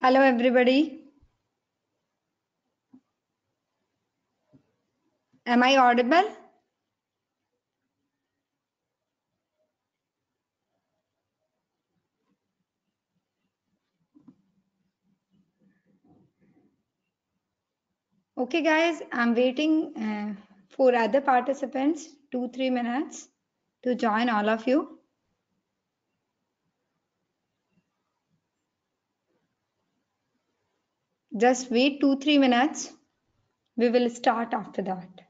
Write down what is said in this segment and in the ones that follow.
Hello everybody. Am I audible? Okay guys, I'm waiting uh, for other participants, two, three minutes to join all of you. Just wait two, three minutes. We will start after that.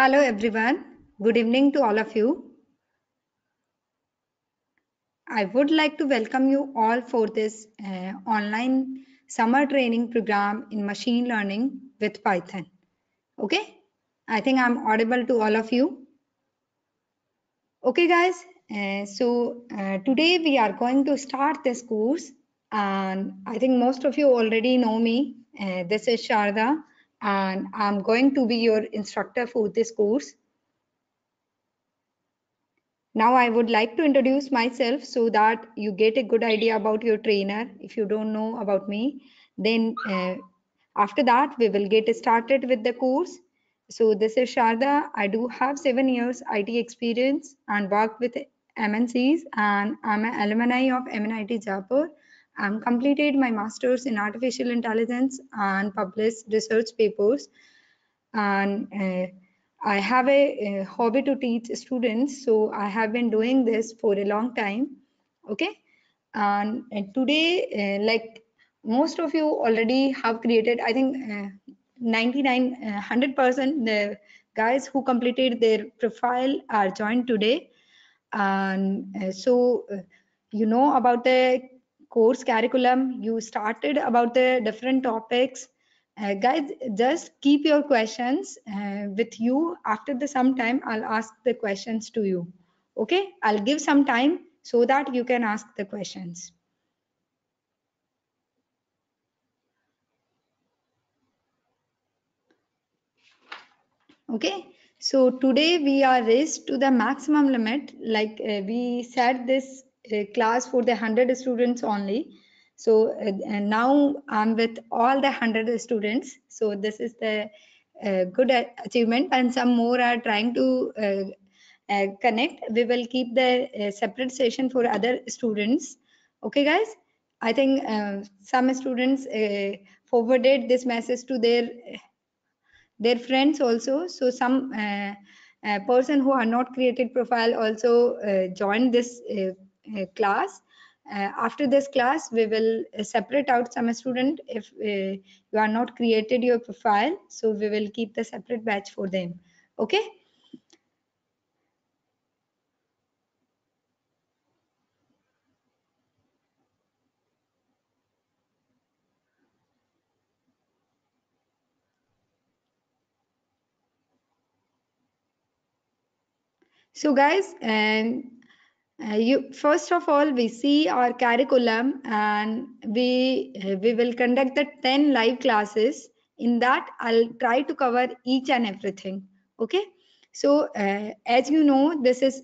Hello everyone. Good evening to all of you. I would like to welcome you all for this uh, online summer training program in machine learning with Python. Okay, I think I'm audible to all of you. Okay guys, uh, so uh, today we are going to start this course and I think most of you already know me. Uh, this is Sharda and I'm going to be your instructor for this course. Now I would like to introduce myself so that you get a good idea about your trainer. If you don't know about me, then uh, after that, we will get started with the course. So this is Sharda. I do have seven years IT experience and work with MNCs and I'm an alumni of MNIT Jaipur um, completed my master's in artificial intelligence and published research papers. And uh, I have a, a, hobby to teach students, so I have been doing this for a long time. Okay, and, and today, uh, like most of you already have created, I think uh, 99, 100% uh, the guys who completed their profile are joined today. And uh, so uh, you know about the course curriculum you started about the different topics uh, guys just keep your questions uh, with you after the some time i'll ask the questions to you okay i'll give some time so that you can ask the questions okay so today we are raised to the maximum limit like uh, we said this class for the 100 students only. So uh, now I'm with all the 100 students. So this is the uh, good achievement and some more are trying to uh, connect. We will keep the separate session for other students. Okay, guys. I think uh, some students uh, forwarded this message to their their friends also. So some uh, person who are not created profile also joined this uh, class. Uh, after this class, we will uh, separate out some student if you are not created your profile. So we will keep the separate batch for them. Okay. So guys, and uh, you first of all we see our curriculum and we uh, we will conduct the 10 live classes in that i'll try to cover each and everything okay so uh, as you know this is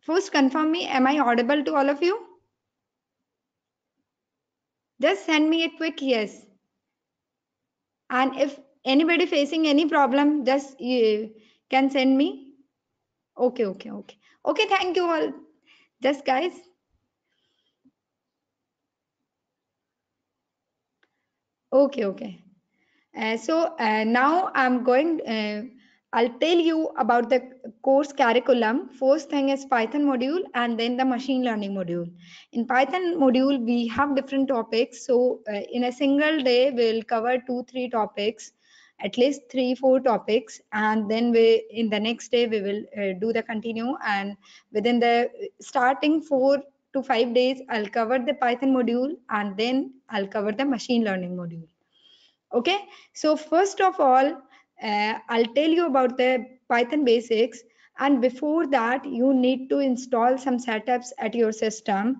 first confirm me am i audible to all of you just send me a quick yes and if anybody facing any problem just you uh, can send me okay okay okay okay thank you all just guys okay okay uh, so uh, now i'm going uh, i'll tell you about the course curriculum first thing is python module and then the machine learning module in python module we have different topics so uh, in a single day we'll cover two three topics at least three four topics and then we in the next day we will uh, do the continue and within the uh, starting four to five days i'll cover the python module and then i'll cover the machine learning module okay so first of all uh, i'll tell you about the python basics and before that you need to install some setups at your system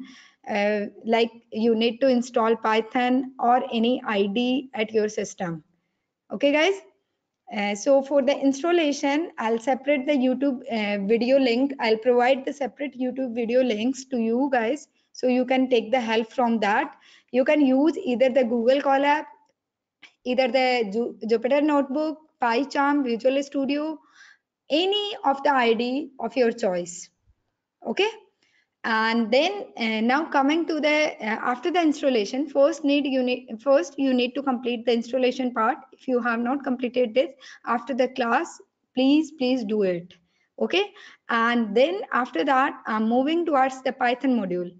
uh, like you need to install python or any id at your system okay guys uh, so for the installation i'll separate the youtube uh, video link i'll provide the separate youtube video links to you guys so you can take the help from that you can use either the google call app either the jupyter notebook pycharm visual studio any of the id of your choice okay and then uh, now coming to the uh, after the installation first need you need first you need to complete the installation part if you have not completed this after the class please please do it okay and then after that i'm moving towards the python module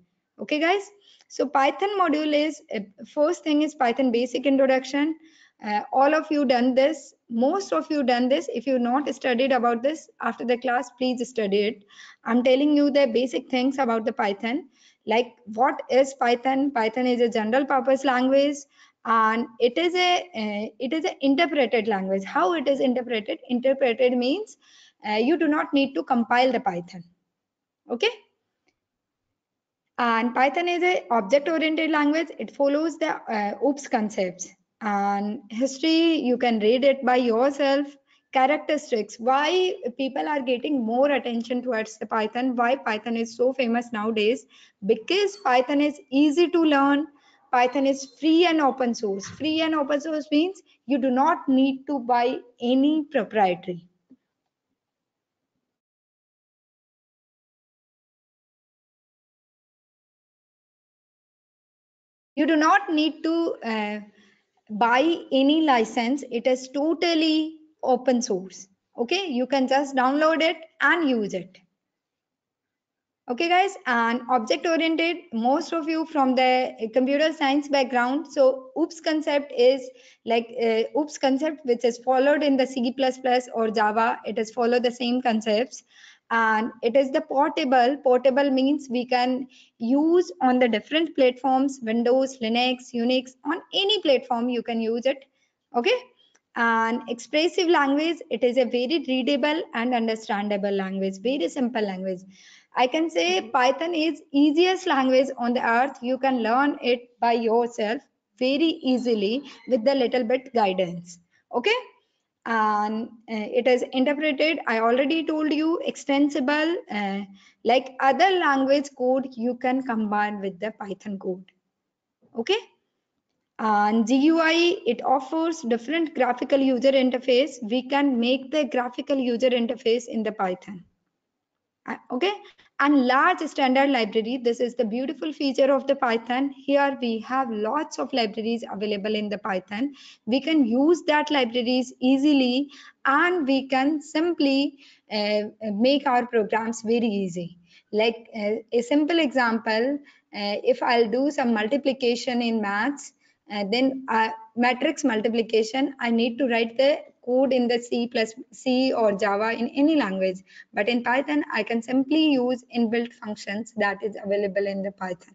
okay guys so python module is uh, first thing is python basic introduction uh, all of you done this most of you done this if you not studied about this after the class please study it i'm telling you the basic things about the python like what is python python is a general purpose language and it is a uh, it is an interpreted language how it is interpreted interpreted means uh, you do not need to compile the python okay and python is a object oriented language it follows the uh, oops concepts and history you can read it by yourself characteristics why people are getting more attention towards the python why python is so famous nowadays because python is easy to learn python is free and open source free and open source means you do not need to buy any proprietary you do not need to uh, buy any license it is totally open source okay you can just download it and use it okay guys and object oriented most of you from the computer science background so oops concept is like uh, oops concept which is followed in the c++ or java it is follow the same concepts and it is the portable portable means we can use on the different platforms windows linux unix on any platform you can use it okay and expressive language it is a very readable and understandable language very simple language i can say python is easiest language on the earth you can learn it by yourself very easily with the little bit guidance okay and uh, it is interpreted i already told you extensible uh, like other language code you can combine with the python code okay and gui it offers different graphical user interface we can make the graphical user interface in the python uh, okay and large standard library. This is the beautiful feature of the Python. Here we have lots of libraries available in the Python. We can use that libraries easily and we can simply uh, make our programs very easy. Like uh, a simple example, uh, if I'll do some multiplication in maths, and then uh, matrix multiplication i need to write the code in the c plus c or java in any language but in python i can simply use inbuilt functions that is available in the python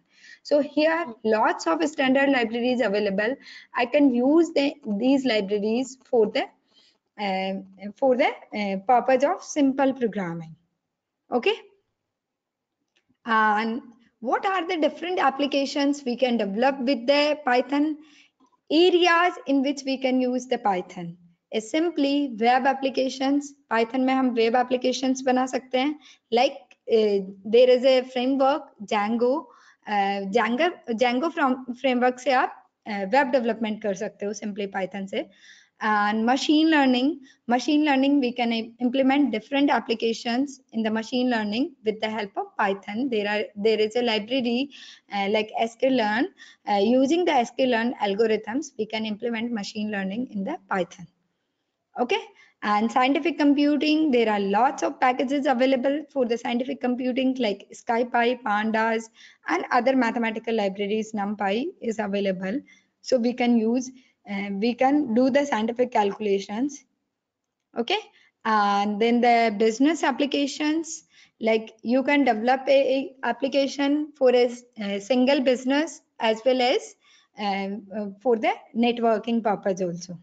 so here lots of standard libraries available i can use the, these libraries for the uh, for the uh, purpose of simple programming okay uh, and what are the different applications we can develop with the Python? Areas in which we can use the Python is simply web applications. Python mein hum web applications bana sakte hain like uh, there is a framework Django. Uh, Django Django from framework से आप web uh, development कर सकते हो simply python से and machine learning machine learning we can implement different applications in the machine learning with the help of python there are there is a library uh, like sklearn uh, using the sklearn algorithms we can implement machine learning in the python okay and scientific computing there are lots of packages available for the scientific computing like skypy pandas and other mathematical libraries numpy is available so we can use uh, we can do the scientific calculations okay and then the business applications like you can develop a, a application for a, a, single business as well as um, uh, for the networking purpose also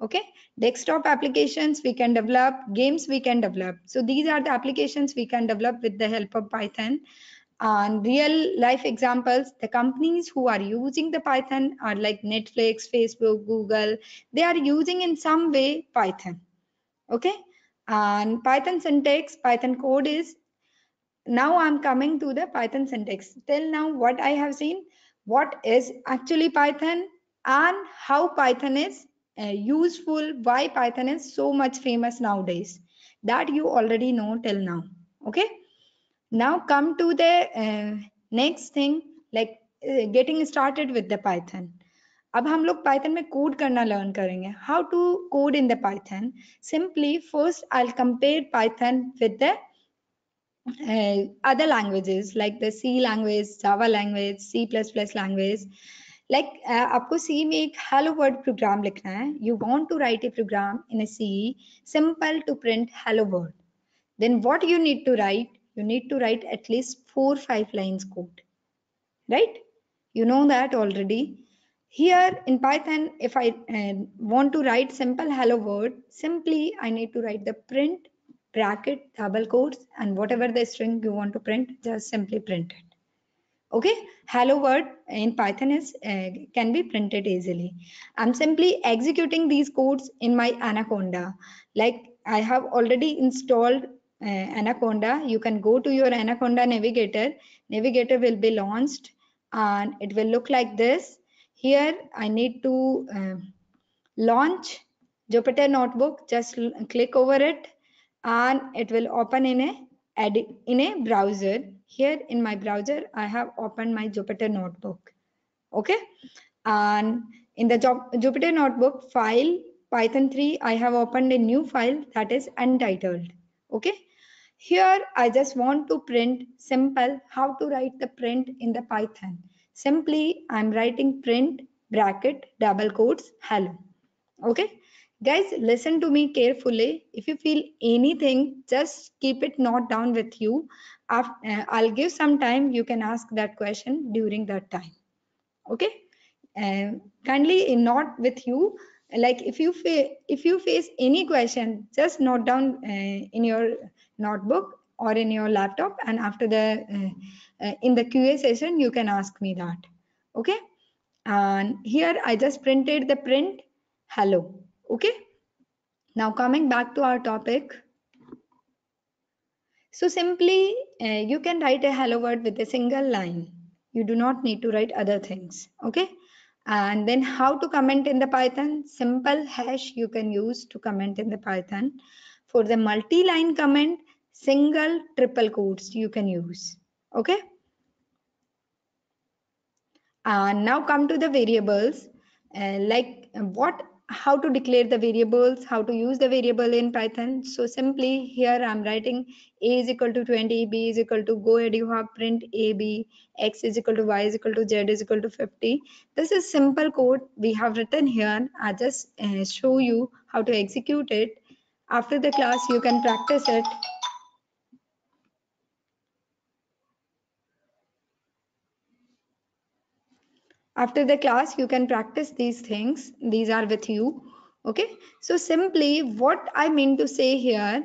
okay desktop applications we can develop games we can develop so these are the applications we can develop with the help of python and real life examples the companies who are using the python are like netflix facebook google they are using in some way python okay and python syntax python code is now i'm coming to the python syntax till now what i have seen what is actually python and how python is uh, useful why python is so much famous nowadays that you already know till now okay now come to the uh, next thing like uh, getting started with the python अब हम लोग Python में code करना learn करेंगे how to code in the python simply first I compare python with the other languages like the C language, Java language, C++ language. Like uh, आपको C में एक hello world program लिखना है. You want to write a program in a C, simple to print hello world. Then what you need to write you need to write at least four five lines code right you know that already here in python if i uh, want to write simple hello world simply i need to write the print bracket double quotes and whatever the string you want to print just simply print it okay hello world in python is uh, can be printed easily i'm simply executing these codes in my anaconda like i have already installed uh, Anaconda. You can go to your Anaconda Navigator. Navigator will be launched and it will look like this. Here I need to uh, launch Jupyter Notebook. Just click over it and it will open in a edit, in a browser. Here in my browser, I have opened my Jupyter Notebook. Okay. And in the Jupyter Notebook file, Python 3, I have opened a new file that is untitled okay here, I just want to print simple how to write the print in the Python. Simply, I'm writing print bracket double quotes hello. Okay, guys, listen to me carefully. If you feel anything, just keep it not down with you. Uh, I'll give some time. You can ask that question during that time. Okay, uh, kindly not with you like if you if you face any question just note down uh, in your notebook or in your laptop and after the uh, uh in the qa session you can ask me that okay and here i just printed the print hello okay now coming back to our topic so simply uh, you can write a hello word with a single line you do not need to write other things okay and then how to comment in the python simple hash you can use to comment in the python for the multi-line comment single triple quotes you can use okay uh, now come to the variables uh, like uh, what how to declare the variables how to use the variable in python so simply here i'm writing a is equal to 20 b is equal to go ahead, you have print a b x is equal to y is equal to z is equal to 50 this is simple code we have written here i just uh, show you how to execute it after the class you can practice it after the class you can practice these things these are with you okay so simply what i mean to say here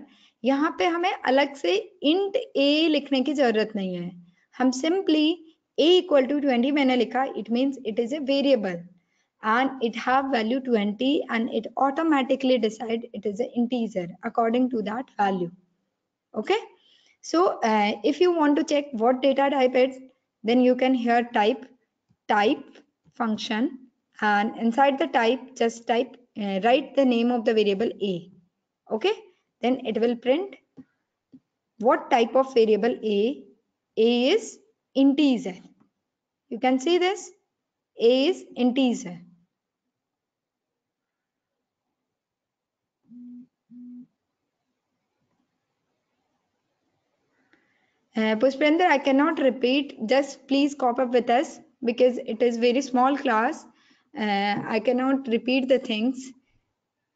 यहाँ पे हमें अलग से int a लिखने की जरूरत नहीं है हम simply a equal to 20 मैंने लिखा it means it is a variable and it have value 20 and it automatically decide it is an integer according to that value okay so uh, if you want to check what data type it then you can here type type function and inside the type just type uh, write the name of the variable a okay then it will print what type of variable a a is integer you can see this a is integer Uh, Pushpinder, I cannot repeat. Just please cop up with us because it is very small class uh, i cannot repeat the things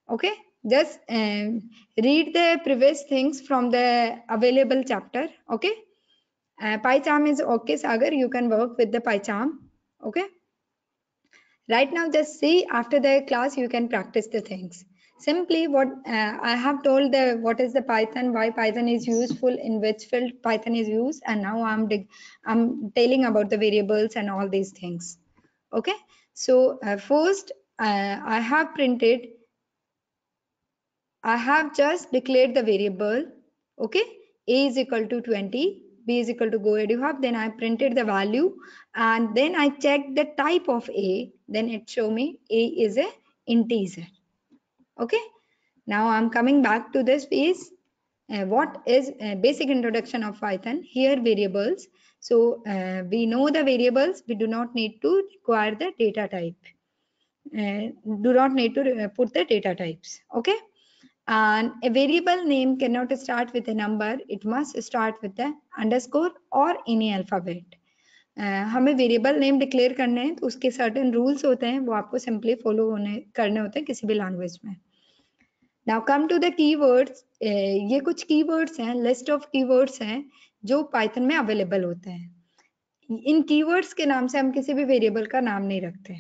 okay just um, read the previous things from the available chapter okay uh, PyCharm is okay, Sagar. You can work with the PyCharm. Okay. Right now, just see after the class, you can practice the things. Simply what uh, I have told the what is the Python, why Python is useful, in which field Python is used, and now I'm I'm telling about the variables and all these things. Okay, so uh, first uh, I have printed, I have just declared the variable. Okay, a is equal to 20 b is equal to go edu hub then i printed the value and then i checked the type of a then it show me a is a integer okay now i'm coming back to this piece uh, what is uh, basic introduction of python here variables so uh, we know the variables we do not need to require the data type uh, do not need to put the data types okay and a variable name cannot start with a number it must start with the underscore or any alphabet Uh, हमें variable name declare करने हैं तो उसके certain rules होते हैं वो आपको simply follow होने करने होते हैं किसी भी लैंग्वेज में now come to the keywords ये कुछ की वर्ड्स हैं लिस्ट ऑफ की वर्ड्स हैं जो पाइथन में अवेलेबल होते हैं इन कीवर्ड्स के नाम से हम किसी भी वेरिएबल का नाम नहीं रखते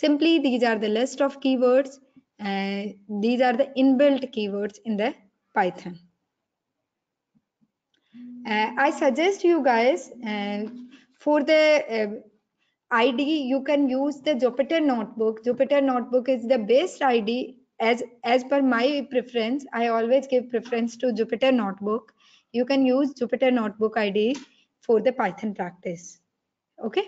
simply these are the list of keywords and these are the inbuilt keywords in the python I suggest you guys for the IDE you can use the Jupyter notebook Jupyter notebook is the best IDE as as per my preference i always give preference to jupyter notebook you can use jupyter notebook id for the python practice okay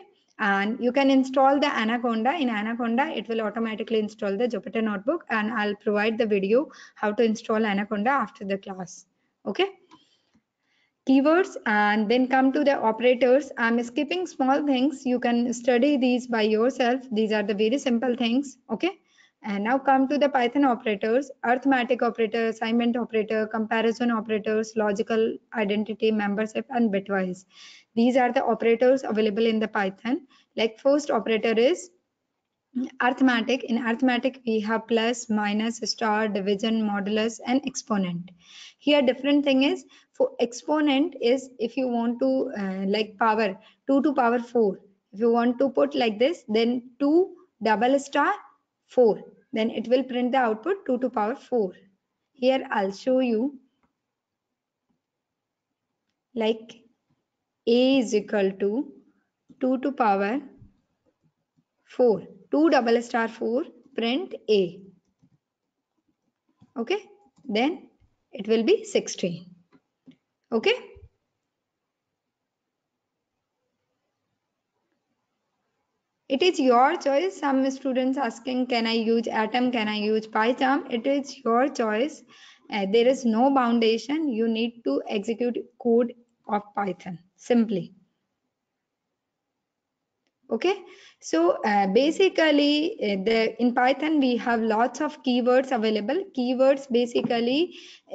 and you can install the anaconda in anaconda it will automatically install the jupyter notebook and i'll provide the video how to install anaconda after the class okay keywords and then come to the operators i'm skipping small things you can study these by yourself these are the very simple things okay and now come to the Python operators, arithmetic operator, assignment operator, comparison operators, logical identity, membership, and bitwise. These are the operators available in the Python. Like first operator is arithmetic. In arithmetic, we have plus, minus, star, division, modulus, and exponent. Here different thing is for exponent is if you want to uh, like power 2 to power 4. If you want to put like this, then 2 double star 4 then it will print the output 2 to power 4 here i'll show you like a is equal to 2 to power 4 2 double star 4 print a okay then it will be 16 okay It is your choice. Some students asking, can I use Atom? Can I use PyCharm? It is your choice. Uh, there is no foundation. You need to execute code of Python simply okay so uh, basically uh, the in python we have lots of keywords available keywords basically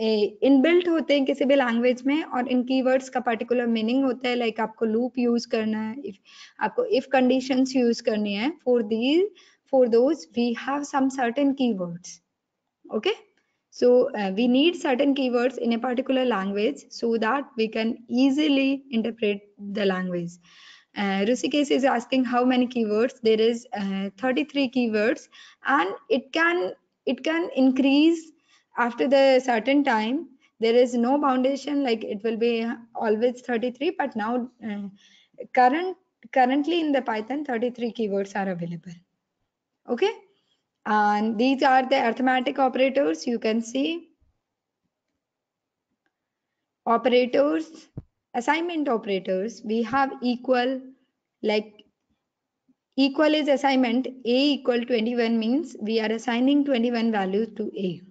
uh, inbuilt होते हैं किसी भी language में और इन keywords का particular meaning होता है like आपको loop use करना है if, conditions use कंडीशंस करनी है for these, for those we have some certain keywords okay so uh, we need certain keywords in a particular language so that we can easily interpret the language uh, Rusikesh is asking how many keywords. There is uh, 33 keywords and it can it can increase after the certain time. There is no foundation like it will be always 33 but now uh, current currently in the Python 33 keywords are available. Okay. And these are the arithmetic operators you can see operators assignment operators, we have equal, like equal is assignment, A equal 21 means we are assigning 21 values to A.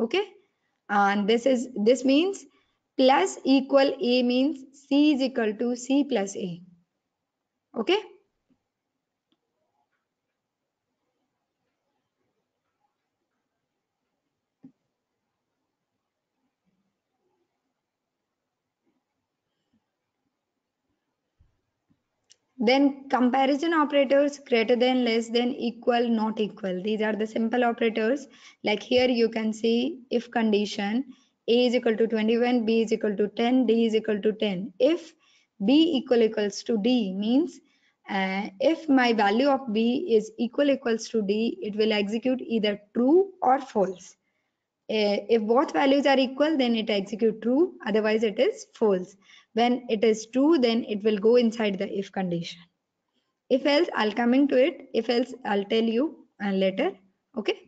Okay. And this is, this means plus equal A means C is equal to C plus A. Okay. Then comparison operators greater than, less than, equal, not equal. These are the simple operators. Like here you can see if condition A is equal to 21, B is equal to 10, D is equal to 10. If B equal equals to D means uh, if my value of B is equal equals to D, it will execute either true or false if both values are equal then it execute true otherwise it is false when it is true then it will go inside the if condition if else i'll coming to it if else i'll tell you uh, later okay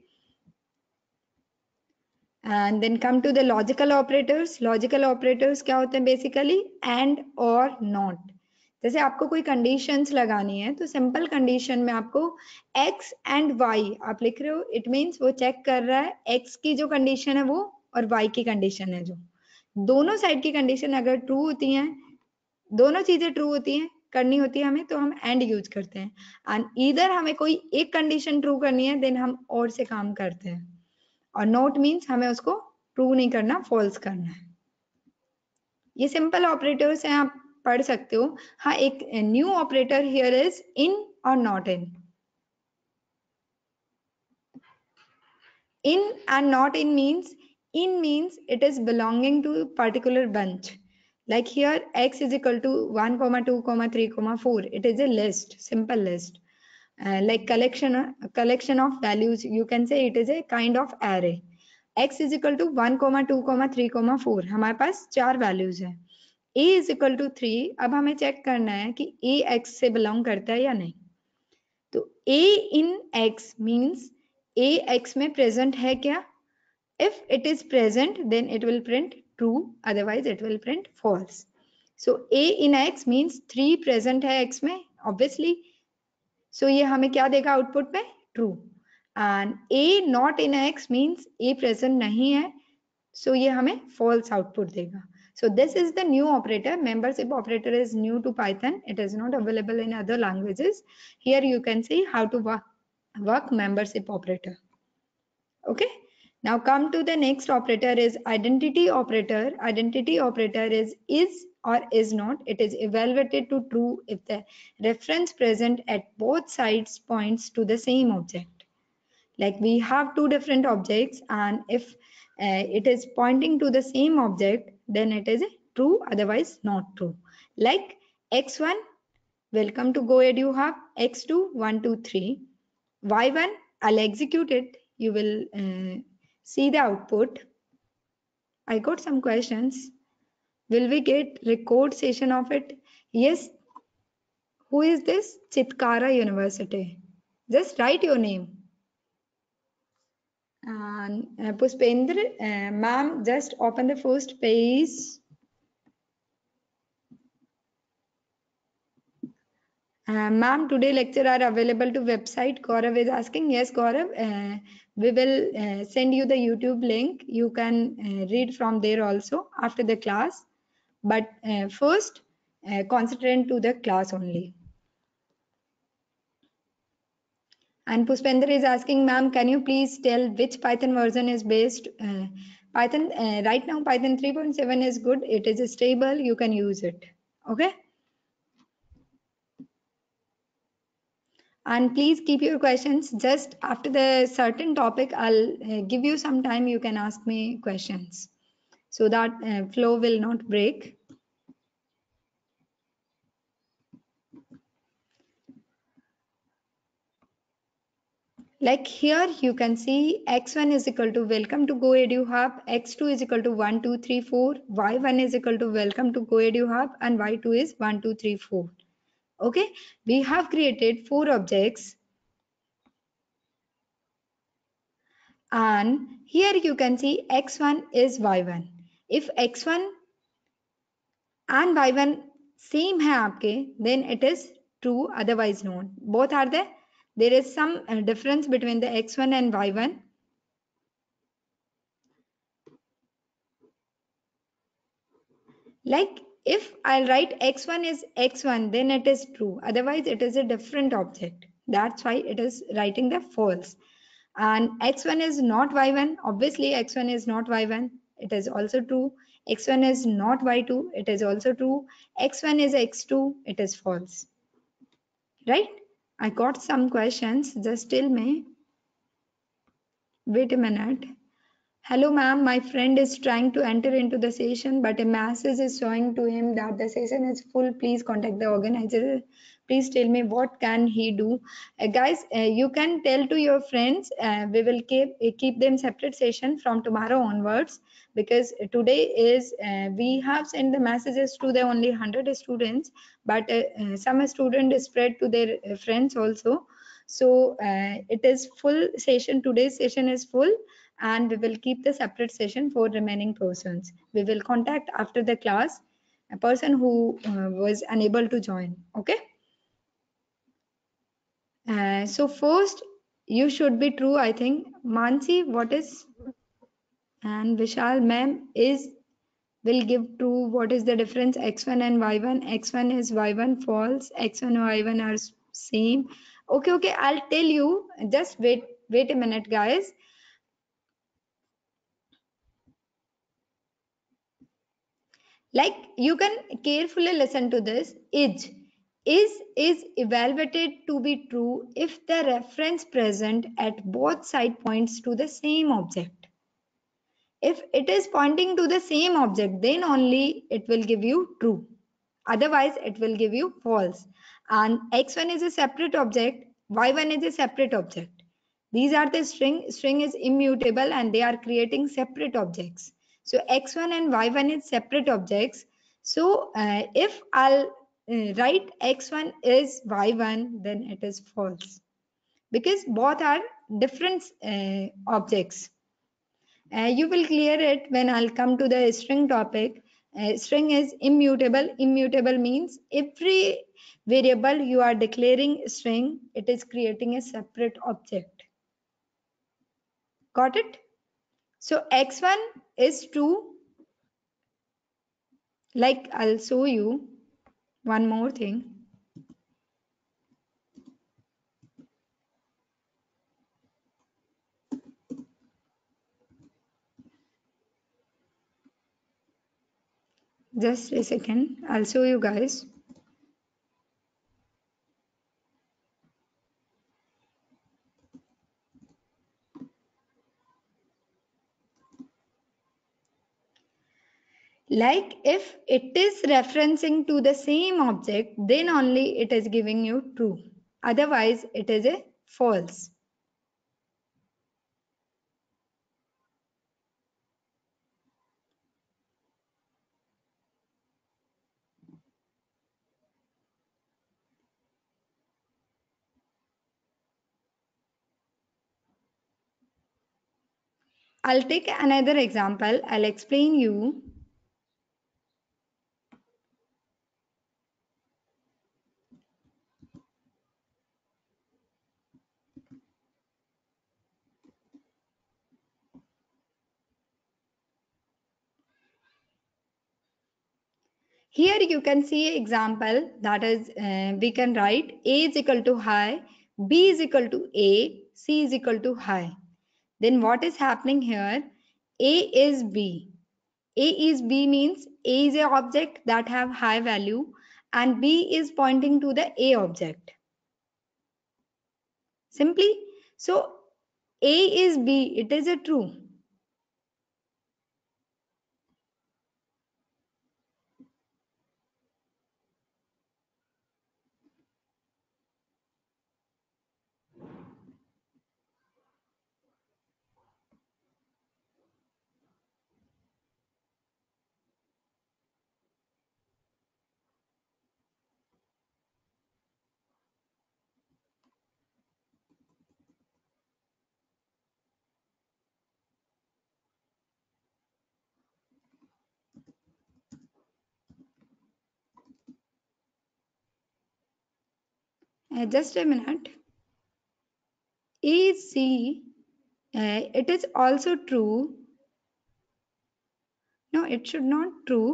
and then come to the logical operators logical operators kya hote basically and or not जैसे आपको कोई conditions लगानी है तो simple condition में आपको x and Y आप लिख रहे हो इट मीन्स वो चेक कर रहा है एक्स की जो कंडीशन है वो और वाई की कंडीशन है जो दोनों साइड की कंडीशन अगर ट्रू होती हैं दोनों चीजें ट्रू होती हैं करनी होती है हमें तो हम एंड यूज करते हैं एंड इधर हमें कोई एक कंडीशन ट्रू करनी है देन हम और से काम करते हैं और नोट मीन्स हमें उसको ट्रू नहीं करना फॉल्स करना है ये सिंपल ऑपरेटर्स हैं आप पढ़ सकते हो हाँ एक new operator here is in और not in in and not in means in means it is belonging to particular bunch like here X is equal to one comma two comma three comma four it is a list simple list like collection collection of values you can say it is a kind of array X is equal to one comma two comma three comma four हमारे पास चार values है A is equal to three अब हमें check करना है कि ए x से belong करता है या नहीं तो A in X means A X में प्रेजेंट है क्या if it is present then it will print true otherwise it will print false so A in X means three present है एक्स में ऑब्वियसली सो so ये हमें क्या देगा output में true and A not in X means A present नहीं है so so ये हमें फॉल्स आउटपुट देगा So this is the new operator. Membership operator is new to Python. It is not available in other languages. Here you can see how to work, work membership operator. Okay. Now come to the next operator is identity operator. Identity operator is is or is not. It is evaluated to true if the reference present at both sides points to the same object. Like we have two different objects and if uh, it is pointing to the same object, then it is true otherwise not true like x1 welcome to you have x2 1 2 3 y1 i'll execute it you will uh, see the output i got some questions will we get record session of it yes who is this chitkara university just write your name and uh, Pushpendra, uh, ma'am, just open the first page. Uh, ma'am, today lecture are available to website. Gaurav is asking. Yes, Gaurav, uh, we will uh, send you the YouTube link. You can uh, read from there also after the class. But uh, first, concentrate to the class only. And Puspender is asking, ma'am, can you please tell which Python version is based? Uh, Python, uh, right now, Python 3.7 is good. It is stable. You can use it. Okay. And please keep your questions just after the certain topic. I'll uh, give you some time. You can ask me questions so that uh, flow will not break. Like here you can see x1 is equal to welcome to GoEduHub, x2 is equal to 1, 2, 3, 4, y1 is equal to welcome to GoEduHub and y2 is 1, 2, 3, 4. Okay, we have created four objects and here you can see x1 is y1. If x1 and y1 same hai aapke, then it is true otherwise known Both are the there is some uh, difference between the x1 and y1 like if i'll write x1 is x1 then it is true otherwise it is a different object that's why it is writing the false and x1 is not y1 obviously x1 is not y1 it is also true x1 is not y2 it is also true x1 is x2 it is false right I got some questions. Just tell me. Wait a minute. Hello, ma'am. My friend is trying to enter into the session, but a message is showing to him that the session is full. Please contact the organizer. Please tell me what can he do, uh, guys. Uh, you can tell to your friends. Uh, we will keep uh, keep them separate session from tomorrow onwards because today is uh, we have sent the messages to the only 100 students but uh, uh, some student spread to their friends also so it is full session today's session is full and we will keep the separate session for remaining persons. We will contact after the class a person who uh, was unable to join. Okay. Uh, so first, you should be true. I think Mansi, what is and Vishal ma'am is will give true what is the difference x1 and y1 x1 is y1 false x1 and y1 are same okay okay I'll tell you just wait wait a minute guys like you can carefully listen to this is is is evaluated to be true if the reference present at both side points to the same object if it is pointing to the same object then only it will give you true otherwise it will give you false and x1 is a separate object y1 is a separate object these are the string string is immutable and they are creating separate objects so x1 and y1 is separate objects so uh, if i'll uh, write x1 is y1 then it is false because both are different uh, objects uh, you will clear it when I'll come to the string topic. Uh, string is immutable. Immutable means every variable you are declaring string, it is creating a separate object. Got it? So x1 is true. Like I'll show you one more thing. just a second i'll show you guys like if it is referencing to the same object then only it is giving you true otherwise it is a false I'll take another example. I'll explain you. Here you can see example that is uh, we can write a is equal to high, b is equal to a, c is equal to high then what is happening here? A is B. A is B means A is a object that have high value and B is pointing to the A object. Simply, so A is B, it is a true. uh, just a minute ec uh, it is also true no it should not true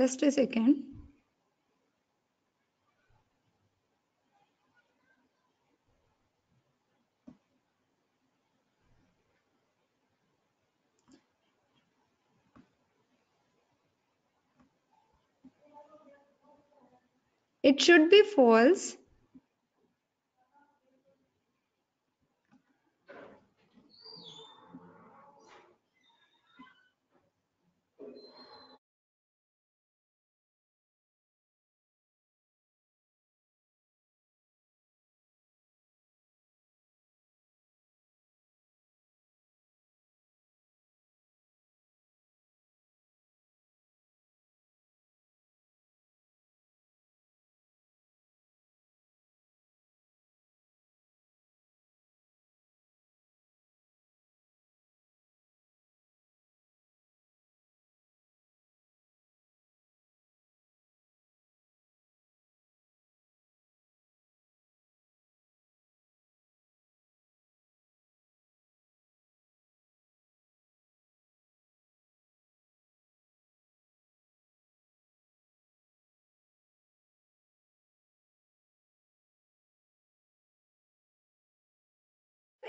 just a second It should be false.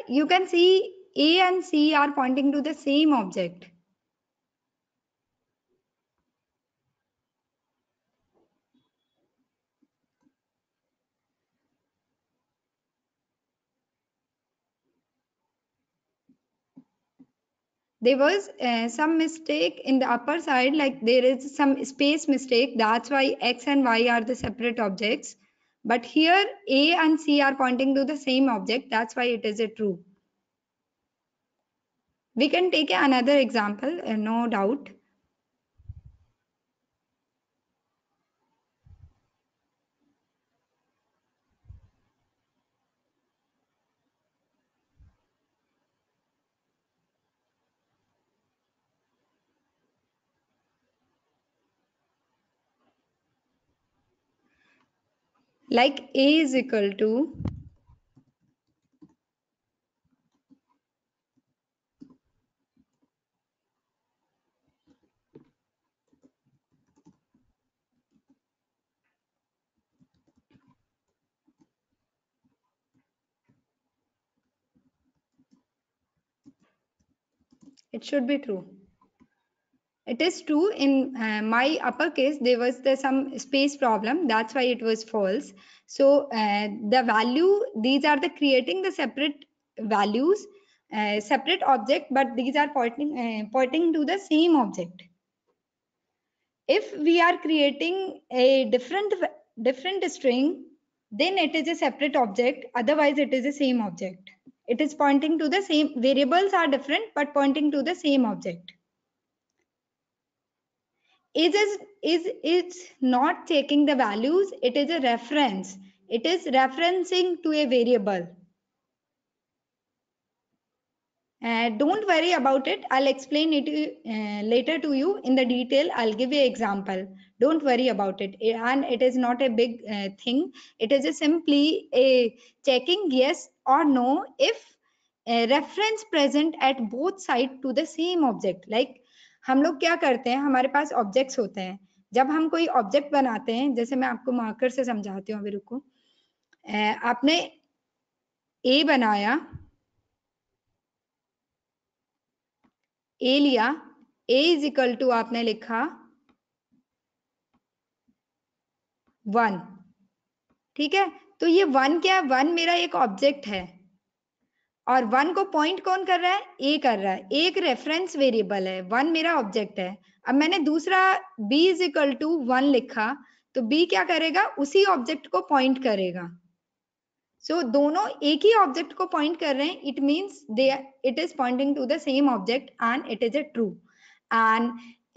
you can see A and C are pointing to the same object. there was uh, some mistake in the upper side like there is some space mistake that's why x and y are the separate objects but here A and C are pointing to the same object. That's why it is a true. We can take another example, uh, no doubt. like A is equal to it should be true it is true in uh, my uppercase, there was the, some space problem. That's why it was false. So uh, the value, these are the creating the separate values, uh, separate object, but these are pointing, uh, pointing to the same object. If we are creating a different, different string, then it is a separate object. Otherwise, it is the same object. It is pointing to the same, variables are different, but pointing to the same object is is, is it's not taking the values it is a reference it is referencing to a variable uh, don't worry about it i'll explain it uh, later to you in the detail i'll give you example don't worry about it and it is not a big uh, thing it is a simply a checking yes or no if a reference present at both side to the same object like हम लोग क्या करते हैं हमारे पास objects होते हैं जब हम कोई ऑब्जेक्ट बनाते हैं जैसे मैं आपको मार्कर से समझाती हूँ अभी रुको आपने ए बनाया ए लिया ए इज इक्वल टू आपने लिखा वन ठीक है तो ये वन क्या है वन मेरा एक ऑब्जेक्ट है और वन को पॉइंट कौन कर रहा है ए कर रहा है एक रेफरेंस वेरिएबल है वन मेरा ऑब्जेक्ट है अब मैंने दूसरा B is equal to one लिखा तो बी क्या करेगा उसी ऑब्जेक्ट को पॉइंट करेगा सो so, दोनों एक ही ऑब्जेक्ट को पॉइंट कर रहे हैं it means they it is pointing to the same object and it is a true and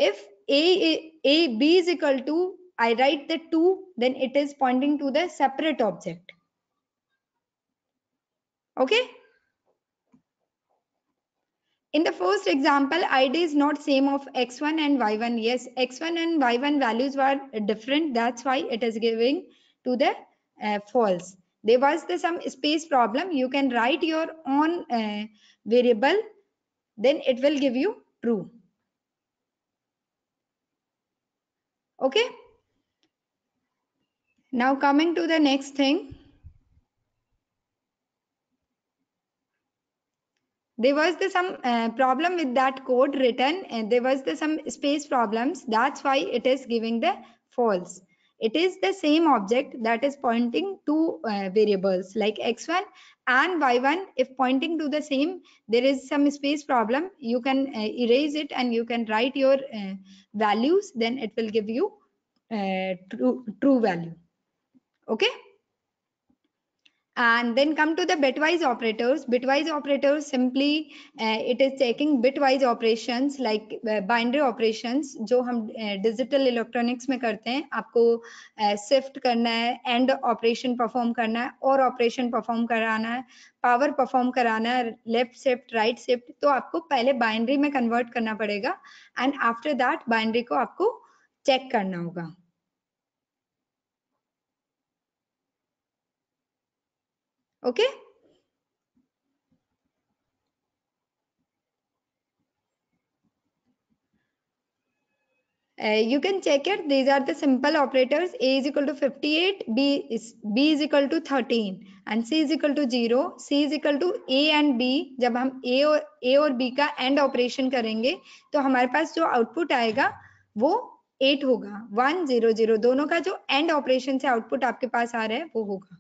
if A B is equal to I write the two then it is pointing to the separate object okay okay In the first example, ID is not same of X1 and Y1. Yes, X1 and Y1 values were different. That's why it is giving to the uh, false. There was the some space problem. You can write your own uh, variable. Then it will give you true. Okay. Now coming to the next thing. there was the some uh, problem with that code written and there was the some space problems that's why it is giving the false it is the same object that is pointing to uh, variables like x1 and y1 if pointing to the same there is some space problem you can uh, erase it and you can write your uh, values then it will give you uh, true true value okay and then come to the bitwise operators bitwise operators simply uh, it is taking bitwise operations like uh, binary operations जो हम digital uh, electronics में करते हैं आपको shift uh, करना है and operation perform करना है और ऑपरेशन परफॉर्म कराना है पावर परफॉर्म कराना है लेफ्ट शिफ्ट राइट शिफ्ट तो आपको पहले बाइनरी में कन्वर्ट करना पड़ेगा एंड आफ्टर दैट बाइनरी को आपको चेक करना होगा okay Uh, you can check it these are the simple operators a is equal to 58 b is b is equal to 13 and c is equal to 0 c is equal to a and b जब हम a और a और b का and operation करेंगे तो हमारे पास जो output आएगा वो 8 होगा 1 0 0 दोनों का जो एंड ऑपरेशन से आउटपुट आपके पास आ रहा है वो होगा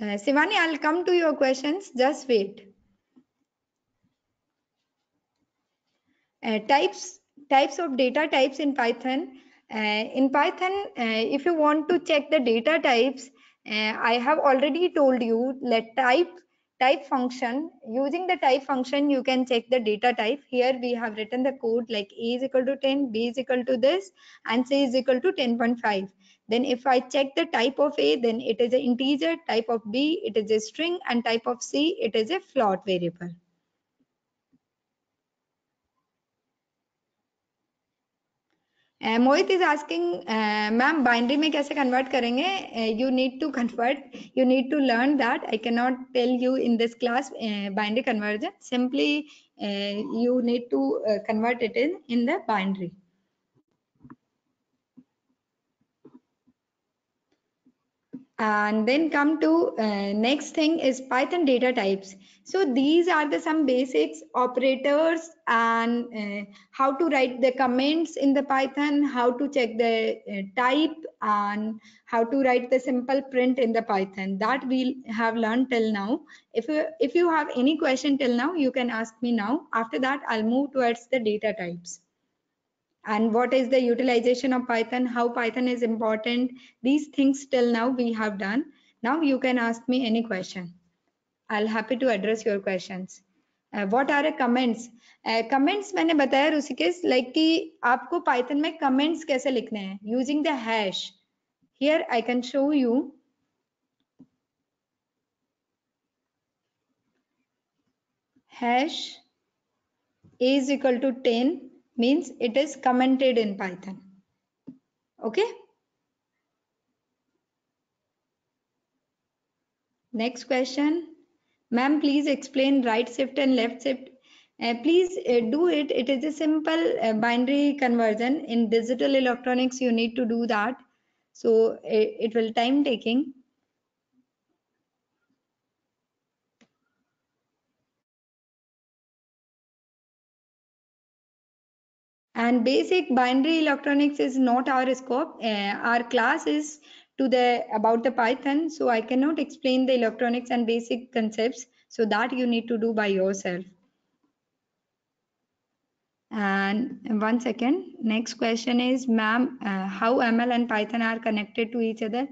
Uh, Sivani, I'll come to your questions. Just wait. Uh, types types of data types in Python. Uh, in Python, uh, if you want to check the data types, uh, I have already told you let type type function using the type function you can check the data type here we have written the code like a is equal to 10 b is equal to this and c is equal to 10.5 then if I check the type of A, then it is an integer, type of B, it is a string, and type of C, it is a float variable. Uh, Mohit is asking, uh, ma'am, binary में कैसे convert Uh, you need to convert, you need to learn that. I cannot tell you in this class uh, binary conversion. Simply, uh, you need to uh, convert it in in the binary. and then come to uh, next thing is python data types so these are the some basics operators and uh, how to write the comments in the python how to check the uh, type and how to write the simple print in the python that we have learned till now if you if you have any question till now you can ask me now after that i'll move towards the data types and what is the utilization of python how python is important these things till now we have done now you can ask me any question i'll happy to address your questions uh, what are the comments uh, comments maine bataya rusikesh like ki aapko python mein comments kaise likhne using the hash here i can show you hash is equal to 10 means it is commented in Python. Okay. Next question. Ma'am, please explain right shift and left shift. Uh, please uh, do it. It is a simple uh, binary conversion. In digital electronics, you need to do that. So it, uh, it will time taking. And basic binary electronics is not our scope. Uh, our class is to the about the Python, so I cannot explain the electronics and basic concepts. So that you need to do by yourself. And one second, next question is, ma'am, uh, how ML and Python are connected to each other?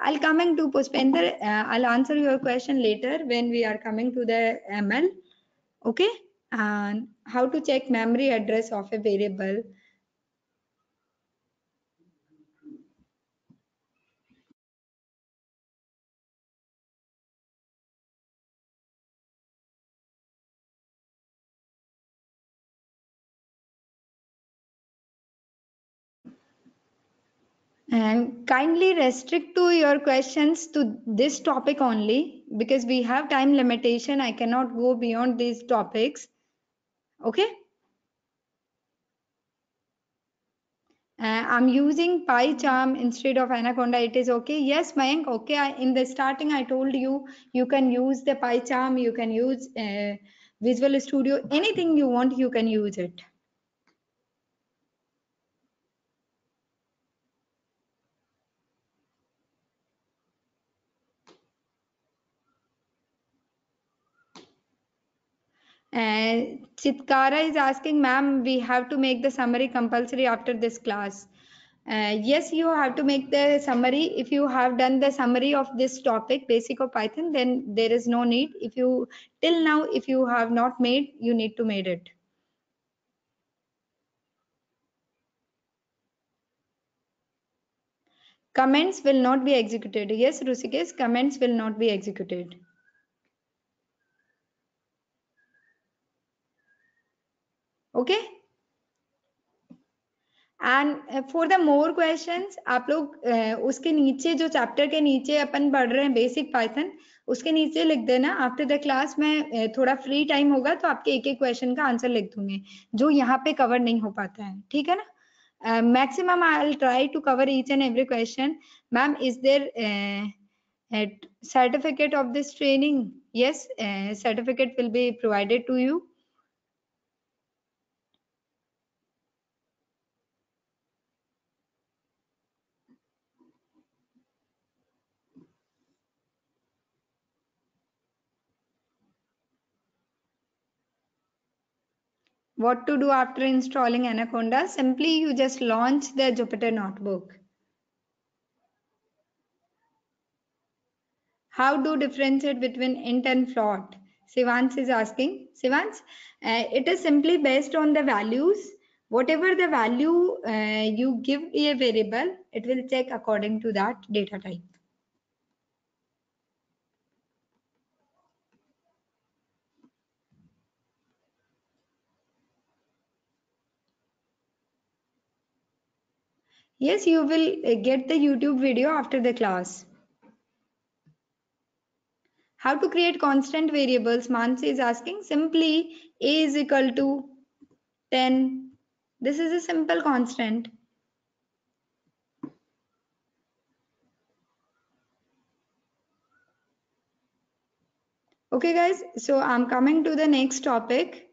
I'll coming to Puspender. Uh, eh, I'll answer your question later when we are coming to the ML. Okay and how to check memory address of a variable and kindly restrict to your questions to this topic only because we have time limitation i cannot go beyond these topics Okay. Uh, I'm using PyCharm instead of Anaconda. It is okay. Yes, Mayank. Okay. I, in the starting, I told you you can use the PyCharm. You can use uh, Visual Studio. Anything you want, you can use it. Uh, Chitkara is asking, ma'am, we have to make the summary compulsory after this class. Uh, yes, you have to make the summary. If you have done the summary of this topic, basic of Python, then there is no need. If you, till now, if you have not made, you need to made it. Comments will not be executed. Yes, Rusikesh, comments will not be executed. Okay and for the more question आप लोग uh, उसके नीचे जो chapter के नीचे अपन पढ़ रहे हैं बेसिक पाइथन उसके नीचे लिख देना आफ्टर द क्लास में थोड़ा फ्री टाइम होगा तो आपके एक एक क्वेश्चन का आंसर लिख दूंगे जो यहाँ पे कवर नहीं हो पाता है ठीक है ना maximum I will try to cover each and every question ma'am is there certificate of this training yes certificate will be provided to you what to do after installing Anaconda, simply you just launch the Jupyter Notebook. How to differentiate between int and float? Sivans is asking. Sivans, uh, it is simply based on the values. Whatever the value uh, you give a variable, it will check according to that data type. Yes, you will uh, get the YouTube video after the class. How to create constant variables? Mansi is asking simply a is equal to 10. This is a simple constant. Okay guys, so I'm coming to the next topic.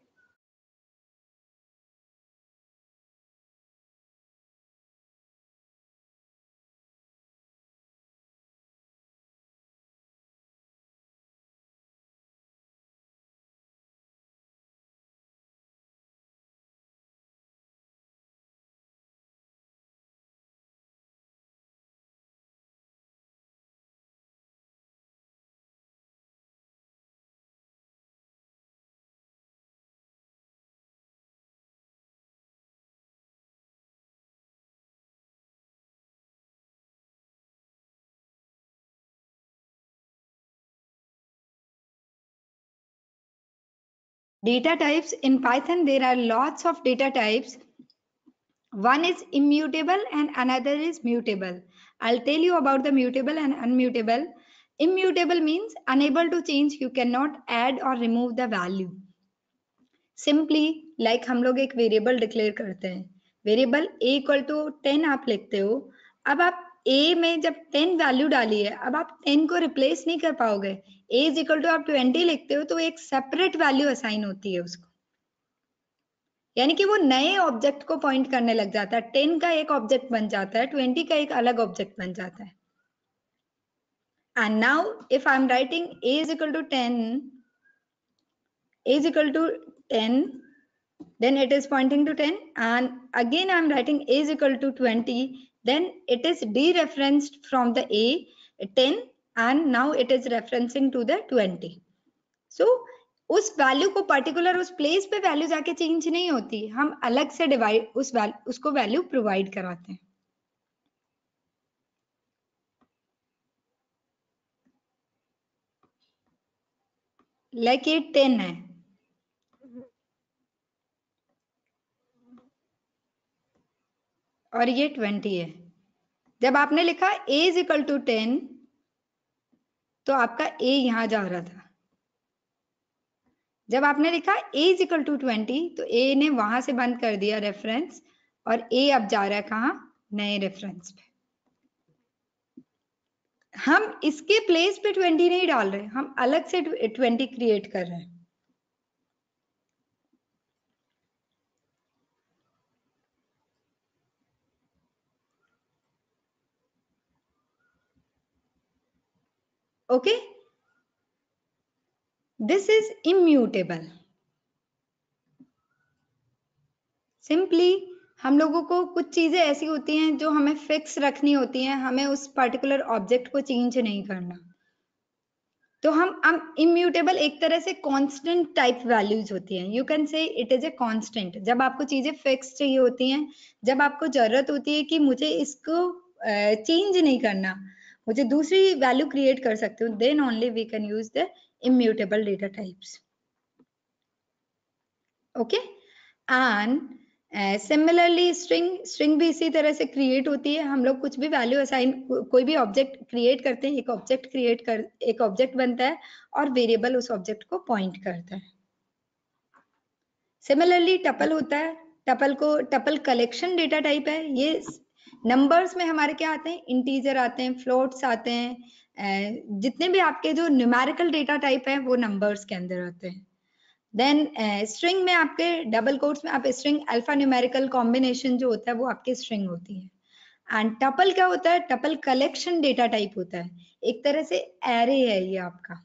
Data types in Python, there are lots of data types. One is immutable and another is mutable. I'll tell you about the mutable and unmutable. Immutable means unable to change. You cannot add or remove the value. Simply like hum log ek variable declare karte hain variable a equal to 10 aap likhte ho ab aap a mein jab 10 value dali hai ab aap 10 ko replace nahi kar paoge A is equal to आप twenty लिखते हो तो एक separate value assign होती है उसको यानी कि वो नए ऑब्जेक्ट को पॉइंट करने लग जाता है टेन का एक ऑब्जेक्ट बन जाता है ट्वेंटी का एक अलग ऑब्जेक्ट बन जाता है and now if I am writing A is equal to ten A is equal to ten then it is pointing to ten and again I am writing A is equal to twenty then it is dereferenced from the A ten and now it is referencing to the 20 so उस value को particular उस place पे value जाके change नहीं होती हम अलग से डिवाइड उस उसको वैल्यू प्रोवाइड कराते हैं लाइक ये टेन है और ये ट्वेंटी है जब आपने लिखा A is equal to ten तो आपका ए यहां जा रहा था जब आपने लिखा A is equal to twenty तो ए ने वहां से बंद कर दिया रेफरेंस और ए अब जा रहा है कहा नए रेफरेंस पे हम इसके प्लेस पे ट्वेंटी नहीं डाल रहे हम अलग से ट्वेंटी क्रिएट कर रहे हैं okay this is immutable simply हम लोगों को कुछ चीजें ऐसी होती हैं जो हमें फिक्स रखनी होती हैं हमें उस पर्टिकुलर ऑब्जेक्ट को चेंज नहीं करना तो हम हम इम्यूटेबल एक तरह से कांस्टेंट टाइप वैल्यूज होती हैं you can say it is a constant जब आपको चीजें फिक्स चाहिए होती हैं जब आपको जरूरत होती है कि मुझे इसको चेंज नहीं करना वो जो दूसरी वैल्यू क्रिएट कर सकते हो then only we can use the immutable data types okay and similarly string string भी इसी तरह से क्रिएट होती है हम लोग कुछ भी वैल्यू असाइन को, कोई भी ऑब्जेक्ट क्रिएट करते हैं एक ऑब्जेक्ट क्रिएट कर एक ऑब्जेक्ट बनता है और वेरिएबल उस ऑब्जेक्ट को पॉइंट करता है सिमिलरली टपल होता है टपल को टपल कलेक्शन डेटा टाइप है ये नंबर्स में हमारे क्या आते हैं इंटीजर आते हैं फ्लोट्स आते हैं जितने भी आपके जो न्यूमेरिकल डेटा टाइप है वो नंबर्स के अंदर आते हैं देन स्ट्रिंग eh, में आपके डबल कोट्स में आप स्ट्रिंग अल्फा न्यूमेरिकल कॉम्बिनेशन जो होता है वो आपकी स्ट्रिंग होती है एंड टपल क्या होता है टपल कलेक्शन डेटा टाइप होता है एक तरह से एरे है ये आपका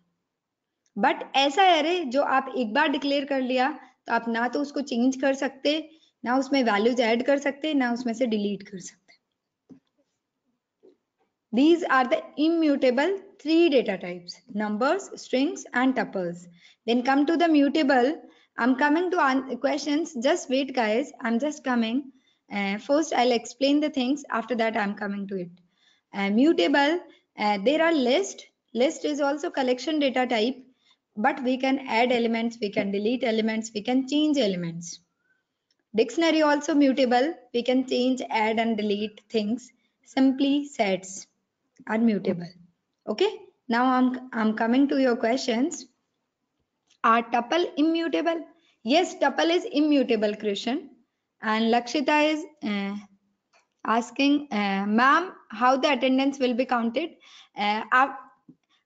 बट ऐसा एरे जो आप एक बार डिक्लेयर कर लिया तो आप ना तो उसको चेंज कर सकते ना उसमें वैल्यूज ऐड कर सकते ना उसमें से डिलीट कर सकते These are the immutable three data types, numbers, strings, and tuples. Then come to the mutable. I'm coming to questions. Just wait, guys. I'm just coming. Uh, first, I'll explain the things. After that, I'm coming to it. Uh, mutable, uh, there are list. List is also collection data type, but we can add elements, we can delete elements, we can change elements. Dictionary also mutable. We can change, add, and delete things. Simply sets are mutable. Okay. Now I'm, I'm coming to your questions. Are tuple immutable? Yes, tuple is immutable, Krishan. And Lakshita is uh, asking, uh, ma'am, how the attendance will be counted? Uh,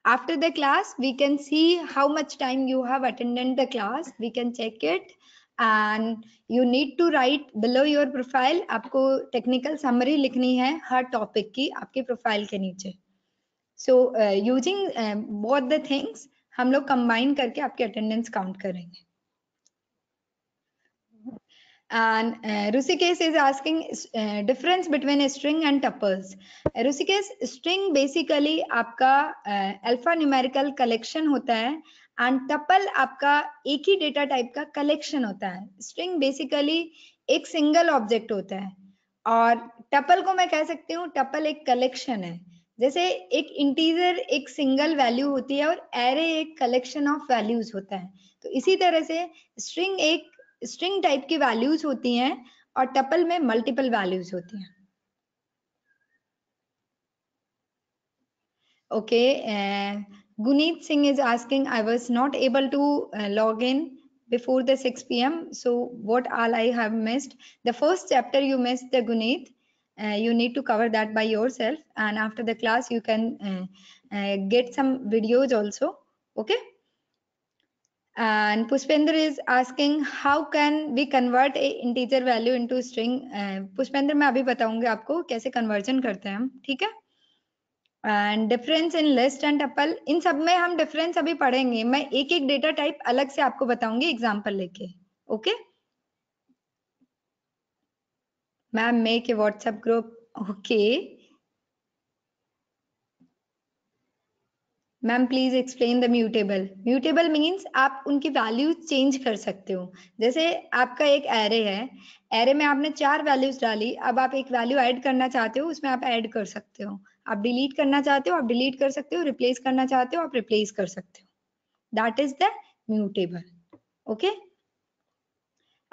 after the class, we can see how much time you have attended the class. We can check it and you need to write below your profile आपको technical summary लिखनी है हर topic की आपके profile के नीचे so using both the things हम लोग कंबाइन करके आपके अटेंडेंस काउंट करेंगे and uh, Rusikesh is asking uh, difference between string and tuples. Uh, Rusikesh, string basically आपका uh, alphanumerical collection होता है एंड टपल आपका एक ही डेटा टाइप का कलेक्शन होता है स्ट्रिंग बेसिकली एक सिंगल ऑब्जेक्ट होता है और टपल को मैं कह सकती हूँ टपल एक कलेक्शन है जैसे एक इंटीजर एक सिंगल वैल्यू होती है और एरे एक कलेक्शन ऑफ वैल्यूज होता है तो इसी तरह से स्ट्रिंग एक स्ट्रिंग टाइप की वैल्यूज होती हैं और टपल में मल्टीपल वैल्यूज होती हैं okay okay, uh, Guneet Singh is asking, I was not able to uh, log in before the 6 p.m. So what all I have missed? The first chapter you missed the Guneet. Uh, you need to cover that by yourself. And after the class, you can uh, uh get some videos also. Okay. And Pushpender is asking how can we convert a integer value into string. Uh, Pushpender मैं अभी बताऊंगी आपको कैसे conversion करते हैं and difference in list and tuple इन सब में हम डिफरेंस अभी पढ़ेंगे मैं एक एक डेटा टाइप अलग से आपको बताऊंगी एग्जाम्पल लेके okay ma'am make a WhatsApp group okay ma'am please explain the mutable mutable means आप उनकी वैल्यूज चेंज कर सकते हो जैसे आपका एक एरे है एरे में आपने चार वैल्यूज डाली अब आप एक वैल्यू ऐड करना चाहते हो उसमें आप ऐड कर सकते हो आप डिलीट करना चाहते हो आप डिलीट कर सकते हो रिप्लेस करना चाहते हो आप रिप्लेस कर सकते हो that is the mutable okay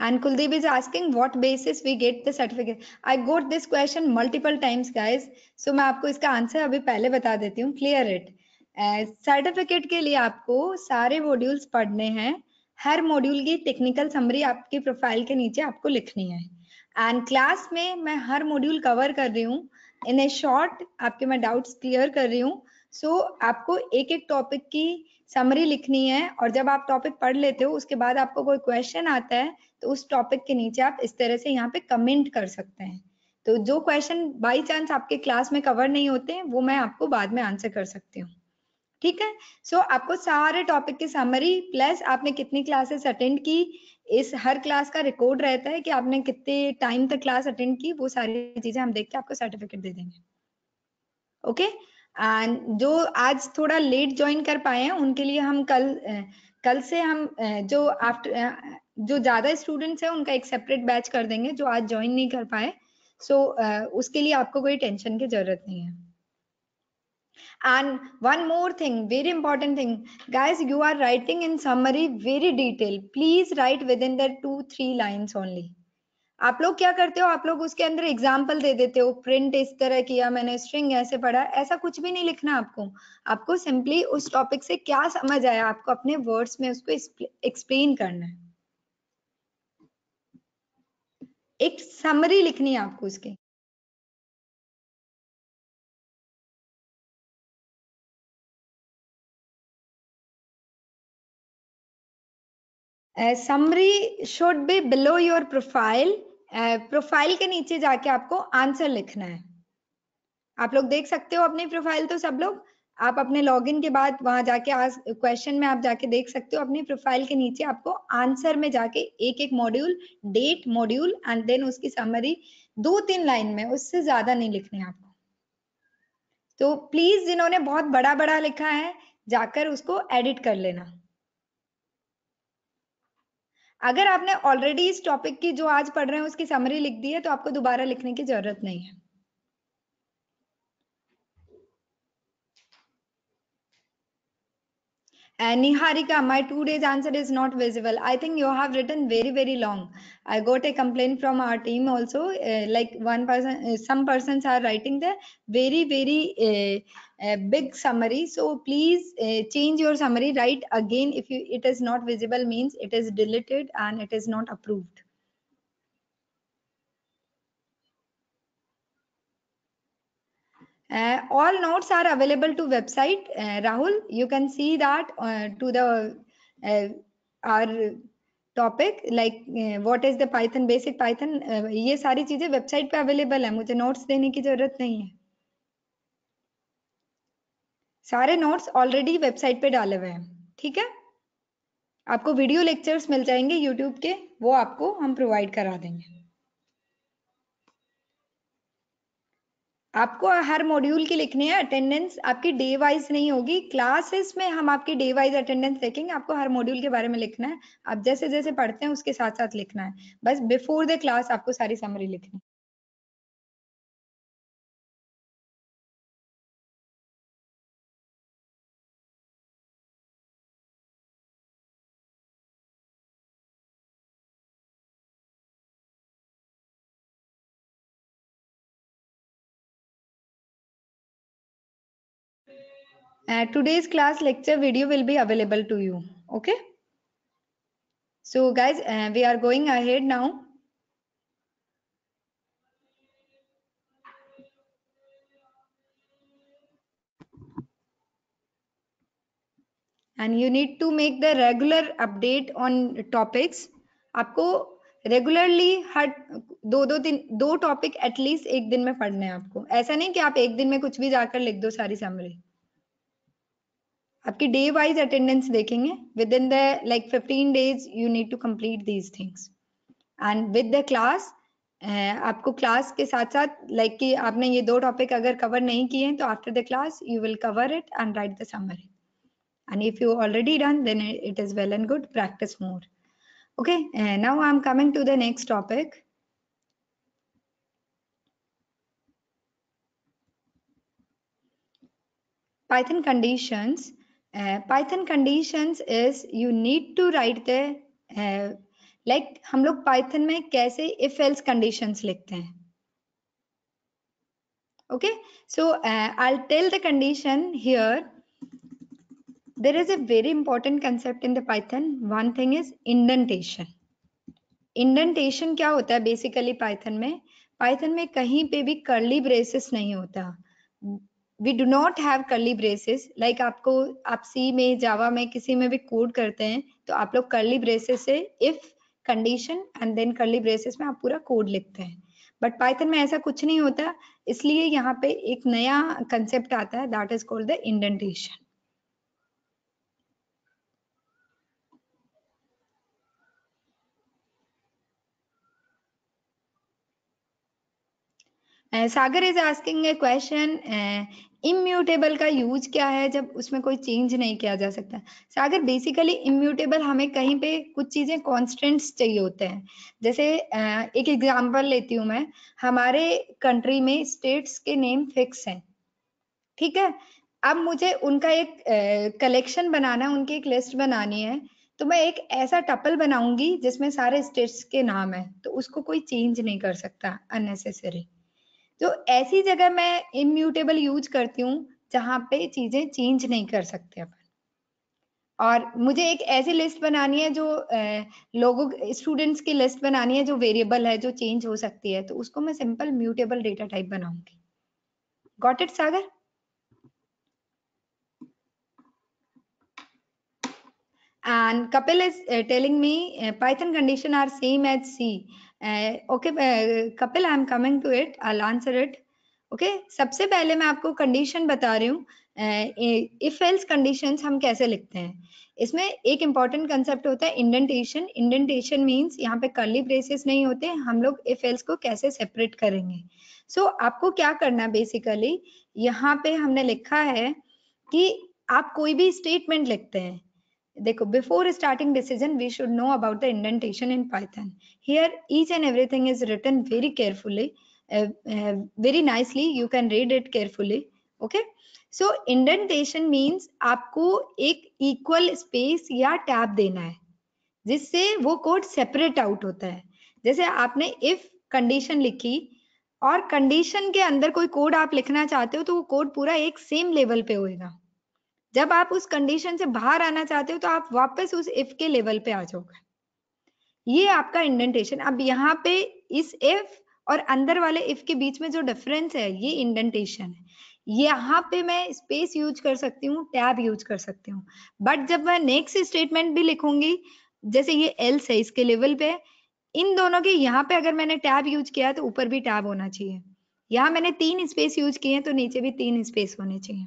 and kuldeep is asking what basis we get the certificate i got this question multiple times guys so मैं आपको इसका आंसर अभी पहले बता देती हूँ क्लियर इट सर्टिफिकेट के लिए आपको सारे मॉड्यूल्स पढ़ने हैं हर मॉड्यूल की टेक्निकल समरी आपकी प्रोफाइल के नीचे आपको लिखनी है एंड क्लास में मैं हर मॉड्यूल कवर कर रही हूँ इन ए शॉर्ट आपके मैं डाउट्स क्लियर कर रही हूँ सो so, आपको एक एक टॉपिक की समरी लिखनी है और जब आप टॉपिक पढ़ लेते हो उसके बाद आपको कोई क्वेश्चन आता है तो उस टॉपिक के नीचे आप इस तरह से यहाँ पे कमेंट कर सकते हैं तो जो क्वेश्चन बाई चांस आपके क्लास में कवर नहीं होते हैं वो मैं आपको बाद में आंसर कर सकती हूँ ठीक है सो so, आपको सारे टॉपिक की समरी प्लस आपने कितनी क्लासेस अटेंड की इस हर क्लास का रिकॉर्ड रहता है कि आपने कितने टाइम तक क्लास अटेंड की वो सारी चीजें हम देख के आपको सर्टिफिकेट दे देंगे ओके okay? जो आज थोड़ा लेट ज्वाइन कर पाए हैं उनके लिए हम कल कल से हम जो आफ्टर जो ज्यादा स्टूडेंट्स हैं उनका एक सेपरेट बैच कर देंगे जो आज ज्वाइन नहीं कर पाए सो so, उसके लिए आपको कोई टेंशन की जरूरत नहीं है and one more thing very important thing guys you are writing in summary very detail please write within the two three lines only आप लोग क्या करते हो आप लोग उसके अंदर एग्जाम्पल दे देते हो प्रिंट इस तरह किया मैंने स्ट्रिंग ऐसे पढ़ा ऐसा कुछ भी नहीं लिखना आपको आपको सिंपली उस टॉपिक से क्या समझ आया आपको अपने वर्ड्स में उसको एक्सप्लेन करना है एक समरी लिखनी है आपको उसके summary should be below your profile profile के नीचे जाके आपको आंसर लिखना है आप लोग देख सकते हो अपनी प्रोफाइल तो सब लोग आप अपने लॉगिन के बाद वहां जाके आज क्वेश्चन में आप जाके देख सकते हो अपनी प्रोफाइल के नीचे आपको आंसर में जाके एक एक module that module and then उसकी समरी दो तीन लाइन में उससे ज्यादा नहीं लिखने आपको तो प्लीज जिन्होंने बहुत बड़ा बड़ा लिखा है जाकर उसको एडिट कर लेना अगर आपने ऑलरेडी इस टॉपिक की जो आज पढ़ रहे हैं उसकी समरी लिख दी है तो आपको दोबारा लिखने की जरूरत नहीं है Niharika my today's answer is not visible I think you have written very very long I got a complain from our team also like one person some are writing the very very a big summary so please uh, change your summary right again if you, it is not visible means it is deleted and it is not approved uh, all notes are available to website uh, rahul you can see that uh, to the uh, our topic like uh, what is the Python basic Python. Python ये सारी चीजें available पे available है मुझे notes देने की सारे notes already website पे डाले हुए हैं ठीक है आपको वीडियो लेक्चर्स मिल जाएंगे यूट्यूब के वो आपको हम प्रोवाइड करा देंगे आपको हर मॉड्यूल की लिखने हैं अटेंडेंस आपकी डे वाइज नहीं होगी क्लासेस में हम आपकी डे वाइज अटेंडेंस देखेंगे आपको हर मॉड्यूल के बारे में लिखना है आप जैसे जैसे पढ़ते हैं उसके साथ साथ लिखना है बस बिफोर द क्लास आपको सारी समरी लिखनी Uh, today's class lecture video will be available to you. Okay. So guys, uh, we are going ahead now. And you need to make the regular update on topics. आपको regularly हर दो दो दिन दो topic at least एक दिन में पढ़ना है आपको ऐसा नहीं कि आप एक दिन में कुछ भी जाकर लिख दो सारी समरी आपकी डे वाइज अटेंडेंस देखेंगे with in the like fifteen days you need to complete these things and with the class आपको क्लास के साथ साथ लाइक like कि आपने ये दो टॉपिक अगर कवर नहीं किए हैं तो after the class you will cover it and write the summary and if you already done then it is well and good practice more okay now I am coming to the next topic python conditions Python conditions is you need to write the like हम लोग Python में कैसे if else conditions लिखते हैं okay so I tell the condition here there is a very important concept in the Python one thing is indentation indentation क्या होता है basically Python में पाइथन में कहीं पे भी करली ब्रेसेस नहीं होता we do not have curly braces like आपको आप सी में जावा में किसी में भी कोड करते हैं तो आप लोग कर्ली ब्रेसेस से if condition and then curly braces में आप पूरा कोड लिखते हैं बट पाइथन में ऐसा कुछ नहीं होता इसलिए यहाँ पे एक नया कंसेप्ट आता है that is called the indentation Uh, Sagar is asking a question. Uh, immutable का यूज क्या है जब उसमें कोई चेंज नहीं किया जा सकता सागर बेसिकली इम्यूटेबल हमें कहीं पे कुछ चीजें कॉन्स्टेंट्स चाहिए होते हैं जैसे एक एग्जाम्पल लेती हूँ मैं हमारे कंट्री में स्टेट्स के नेम फिक्स हैं ठीक है अब मुझे उनका एक कलेक्शन बनाना है उनकी एक लिस्ट बनानी है तो मैं एक ऐसा टपल बनाऊंगी जिसमें सारे स्टेट्स के नाम है तो उसको कोई चेंज नहीं कर सकता अननेसेसरी तो ऐसी जगह मैं इम्यूटेबल यूज करती हूँ जहां पे चीजें चेंज नहीं कर सकते अपन और मुझे एक ऐसी लिस्ट बनानी है जो लोगों स्टूडेंट्स की लिस्ट बनानी है जो वेरिएबल है जो चेंज हो सकती है तो उसको मैं सिंपल म्यूटेबल डेटा टाइप बनाऊंगी got it Sagar and Kapil is telling me Python condition are same as C uh, okay uh, Kapil I am coming to it I answer it okay सबसे पहले मैं आपको कंडीशन बता रही हूँ इफ एल्स कंडीशन हम कैसे लिखते हैं इसमें एक इम्पॉर्टेंट कंसेप्ट होता है इंडेंटेशन इंडेंटेशन मीन्स यहाँ पे कर्ली ब्रेसेस नहीं होते हम लोग इफ एल्स को कैसे सेपरेट करेंगे सो so, आपको क्या करना बेसिकली यहाँ पे हमने लिखा है कि आप कोई भी स्टेटमेंट लिखते हैं देखो before starting decision we should know about the indentation in Python here each and everything is written very carefully very nicely you can read it carefully okay so indentation means आपको एक equal space या tab देना है जिससे वो code separate out होता है जैसे आपने इफ कंडीशन लिखी और कंडीशन के अंदर कोई कोड आप लिखना चाहते हो तो वो कोड पूरा एक सेम लेवल पे होएगा जब आप उस कंडीशन से बाहर आना चाहते हो तो आप वापस उस इफ के लेवल पे आ जाओगे ये आपका इंडेंटेशन अब यहाँ पे इस इफ और अंदर वाले इफ के बीच में जो डिफरेंस है ये इंडेंटेशन है यहाँ पे मैं स्पेस यूज कर सकती हूँ टैब यूज कर सकती हूँ बट जब मैं नेक्स्ट स्टेटमेंट भी लिखूंगी जैसे ये एल्स है इसके लेवल पे इन दोनों के यहाँ पे अगर मैंने टैब यूज किया तो ऊपर भी टैब होना चाहिए यहाँ मैंने तीन स्पेस यूज किए हैं तो नीचे भी तीन स्पेस होने चाहिए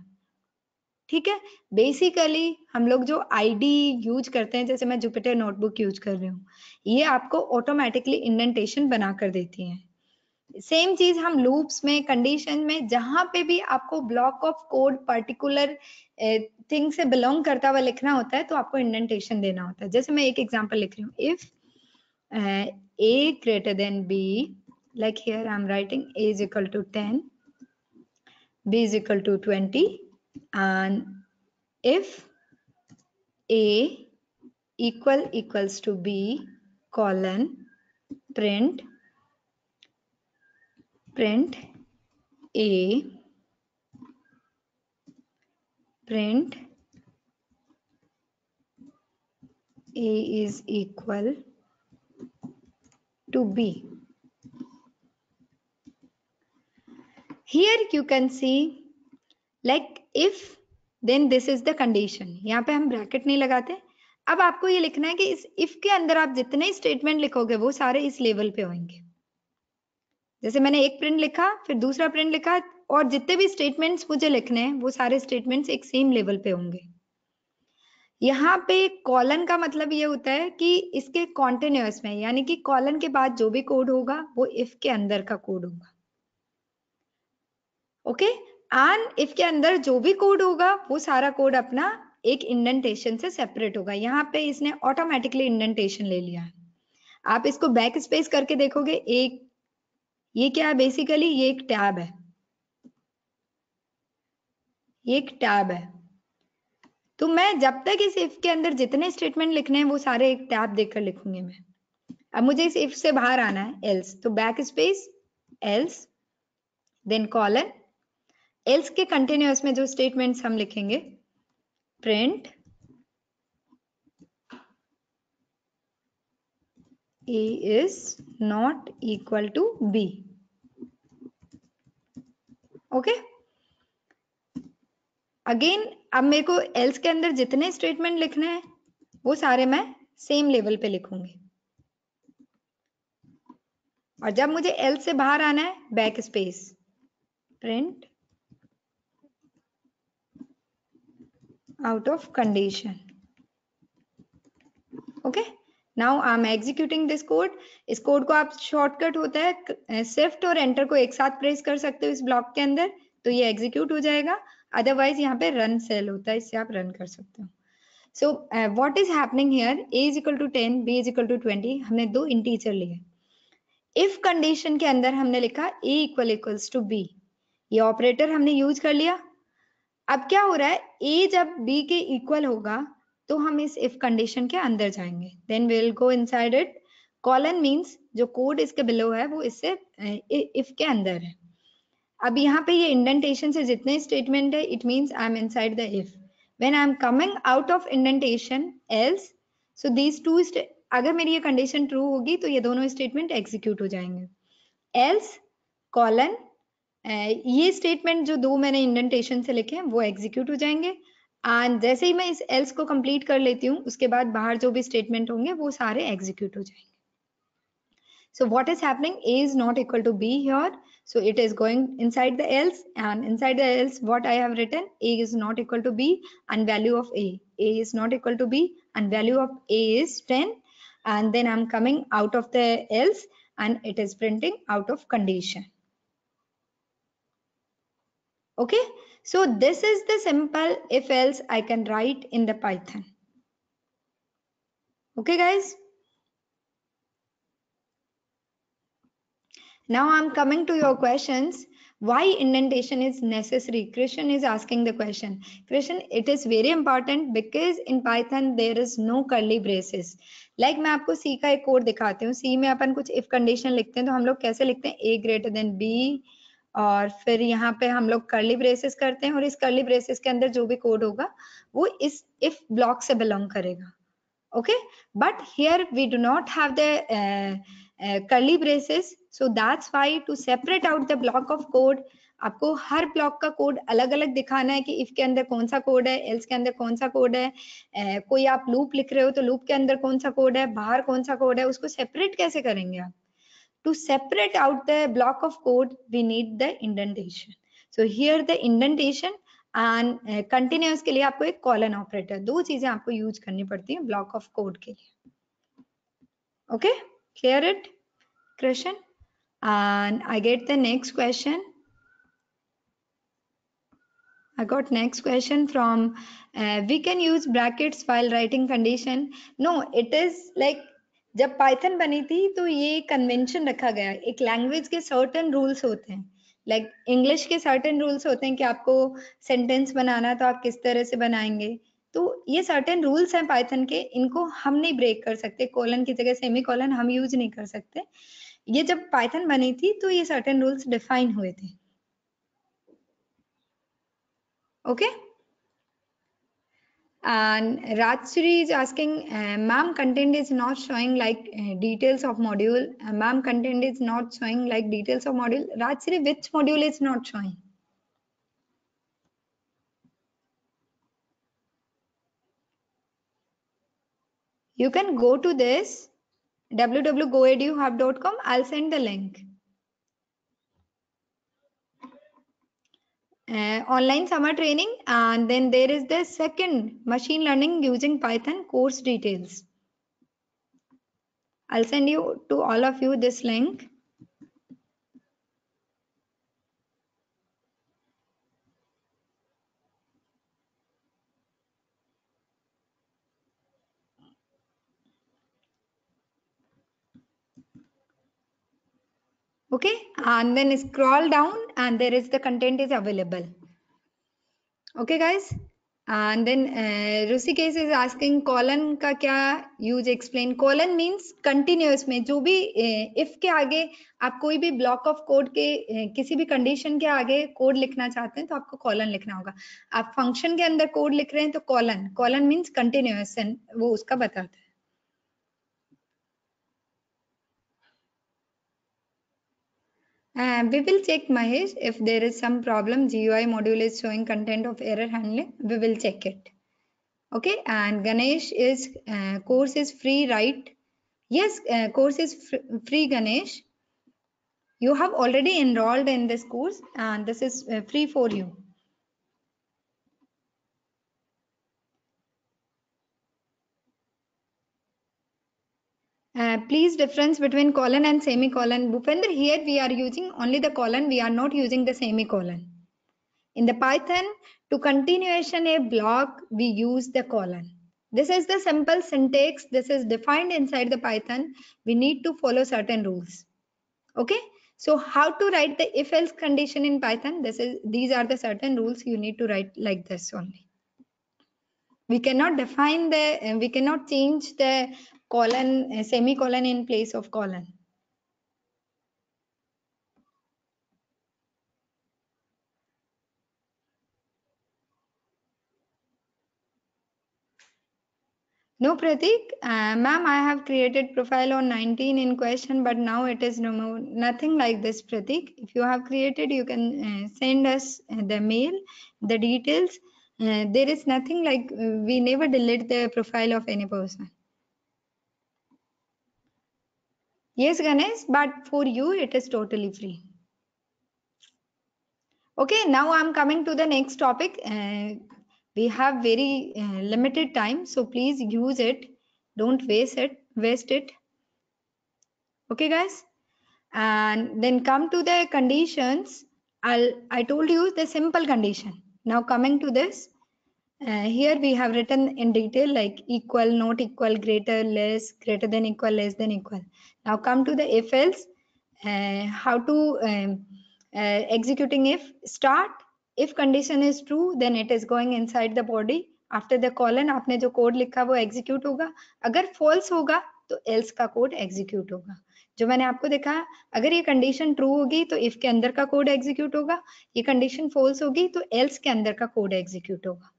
ठीक है बेसिकली हम लोग जो आईडी यूज करते हैं जैसे मैं जुपिटर नोटबुक यूज कर रही हूँ ये आपको ऑटोमेटिकली इंडेंटेशन बना कर देती है सेम चीज हम लूप्स में कंडीशन में जहां पे भी आपको block of code particular thing से बिलोंग करता हुआ लिखना होता है तो आपको इंडेंटेशन देना होता है जैसे मैं एक एग्जांपल लिख रही हूँ if A greater than B like here I am writing A is equal to ten B is equal to twenty and if a equal equals to b colon print print a print a is equal to b here you can see like if then this is the condition यहाँ पे हम bracket नहीं लगाते अब आपको ये लिखना है कि इस इफ के अंदर आप जितने स्टेटमेंट लिखोगे वो सारे इस लेवल पे होंगे जैसे मैंने एक प्रिंट लिखा फिर दूसरा प्रिंट लिखा और जितने भी स्टेटमेंट्स मुझे लिखने हैं वो सारे स्टेटमेंट्स एक सेम लेवल पे होंगे यहाँ पे कॉलन का मतलब ये होता है कि इसके कॉन्टिन्यूस में यानी कि कॉलन के बाद जो भी कोड होगा वो इफ के अंदर का कोड होगा ओके okay? एंड इफ के अंदर जो भी कोड होगा वो सारा कोड अपना एक इंडेंटेशन से सेपरेट होगा यहाँ पे इसने ऑटोमेटिकली इंडेंटेशन ले लिया है आप इसको बैक स्पेस करके देखोगे एक ये क्या है बेसिकली ये एक टैब है ये एक टैब है तो मैं जब तक इस इफ के अंदर जितने स्टेटमेंट लिखने हैं वो सारे एक टैब देखकर लिखूंगी मैं अब मुझे इस इफ से बाहर आना है एल्स तो back space else then colon else के कंटिन्यूस में जो स्टेटमेंट हम लिखेंगे print A is not equal to B okay again अब मेरे को एल्स के अंदर जितने स्टेटमेंट लिखने हैं वो सारे मैं सेम लेवल पे लिखूंगी और जब मुझे एल्स से बाहर आना है back space print out of condition. Okay. Now I am executing this code इस कोड को आप शॉर्टकट होता है शिफ्ट और एंटर को एक साथ प्रेस कर सकते हो इस ब्लॉक के अंदर तो ये एग्जीक्यूट हो जाएगा अदरवाइज यहाँ पे रन सेल होता है इससे आप रन कर सकते हो so what is happening here A is equal to ten B is equal to twenty हमने दो इंटीजर लिए इफ कंडीशन के अंदर हमने लिखा A equal equals to B ये ऑपरेटर हमने यूज कर लिया अब क्या हो रहा है ए जब बी के इक्वल होगा तो हम इस इफ कंडीशन के अंदर जाएंगे then will go side it colon means जो कोड इसके बिलो है वो इससे इफ के अंदर है अब यहाँ पे ये इंडेंटेशन से जितने स्टेटमेंट है it means I am inside the if when I am coming out of indentation else so these two अगर मेरी ये कंडीशन ट्रू होगी तो ये दोनों स्टेटमेंट एग्जीक्यूट हो जाएंगे एल्स कॉलन ये स्टेटमेंट जो दो मैंने इंडेंटेशन से लिखे हैं वो एग्जीक्यूट हो जाएंगे एंड जैसे ही मैं इस एल्स को कंप्लीट कर लेती हूँ उसके बाद बाहर जो भी स्टेटमेंट होंगे वो सारे एग्जीक्यूट हो जाएंगे so what is happening is not equal to B here so it is going inside the else and inside the else what I have return A is not equal to B and value of A A is not equal to B and value of A is ten and then I am coming out of the else and it is printing out of condition Okay, so this is the simple if else I can write in the Python. Okay, guys. Now I'm coming to your questions. Why indentation is necessary? Krishan is asking the question. Krishan, it is very important because in Python there is no curly braces. Like like मैं आपको सी का एक code दिखाती हूँ सी में अपन कुछ if condition लिखते हैं तो हम लोग कैसे लिखते हैं ए ग्रेटर देन बी और फिर यहाँ पे हम लोग करली ब्रेसेस करते हैं और इस करली ब्रेसेस के अंदर जो भी कोड होगा वो इस इफ ब्लॉक से बिलोंग करेगा okay but here we do not have the uh, braces so that's so to separate out the block of code आपको हर ब्लॉक का कोड अलग अलग दिखाना है कि इफ के अंदर कौन सा कोड है एल्स के अंदर कौन सा कोड है ए, uh, कोई आप लूप लिख रहे हो तो लूप के अंदर कौन सा कोड है बाहर कौन सा कोड है उसको सेपरेट कैसे करेंगे आप to separate out the block of code we need the indentation so here the indentation and uh, continuous ke liye aapko ek colon operator do cheeze aapko use karni padti hai block of code ke okay clear it Question. and i get the next question I got next question from uh, we can use brackets while writing condition no it is like जब Python बनी थी तो ये convention रखा गया एक language के certain rules होते हैं लाइक like, इंग्लिश के सर्टन रूल्स होते हैं कि आपको सेंटेंस बनाना तो आप किस तरह से बनाएंगे तो ये सर्टेन रूल्स हैं पाइथन के इनको हम नहीं ब्रेक कर सकते कोलन की जगह सेमी कॉलन हम यूज नहीं कर सकते ये जब पाइथन बनी थी तो ये सर्टेन रूल्स डिफाइन हुए थे okay okay? And Rajshri is asking, uh, ma'am, content is not showing like uh, details of module. Uh, ma'am, content is not showing like details of module. Rajshri, which module is not showing? You can go to this www.goeduhub.com. I'll send the link. uh, online summer training and then there is the second machine learning using python course details i'll send you to all of you this link okay and then scroll down and there is the content is available okay guys and then uh, rusi case is asking colon ka kya use explain colon means continuous mein jo bhi uh, if ke aage aap koi bhi block of code ke uh, kisi bhi condition ke aage code likhna chahte hain to aapko colon likhna hoga aap function ke andar code likh rahe hain to colon colon means continuation वो उसका बताता है And we will check Mahesh if there is some problem GUI module is showing content of error handling. We will check it. Okay, and Ganesh is uh, course is free, right? Yes, uh, course is fr free, Ganesh. You have already enrolled in this course and this is uh, free for you. Uh, please difference between colon and semicolon. Bhupendra, here we are using only the colon. We are not using the semicolon. In the Python, to continuation a block, we use the colon. This is the simple syntax. This is defined inside the Python. We need to follow certain rules. Okay. So how to write the if else condition in Python? This is these are the certain rules you need to write like this only. We cannot define the we cannot change the colon, semicolon in place of colon. No, Pratik, uh, ma'am, I have created profile on 19 in question, but now it is more. Nothing like this, Pratik. If you have created, you can uh, send us uh, the mail, the details. Uh, there is nothing like uh, we never delete the profile of any person. Yes, Ganesh, but for you, it is totally free. Okay, now I'm coming to the next topic. Uh, we have very uh, limited time, so please use it. Don't waste it. Waste it. Okay, guys. And then come to the conditions. I'll I told you the simple condition. Now coming to this Uh, here we have written in detail like equal, not equal, greater, less, greater than equal, less than equal. Now come to the if else, uh, how to um, uh, executing if start, if condition is true, then it is going inside the body. After the colon aapne jo code likha wo execute hoga agar false hoga to else ka code execute hoga जो मैंने आपको देखा अगर ये condition true होगी तो if के अंदर का कोड एग्जीक्यूट होगा ये कंडीशन फॉल्स होगी तो एल्स के अंदर का कोड एग्जीक्यूट होगा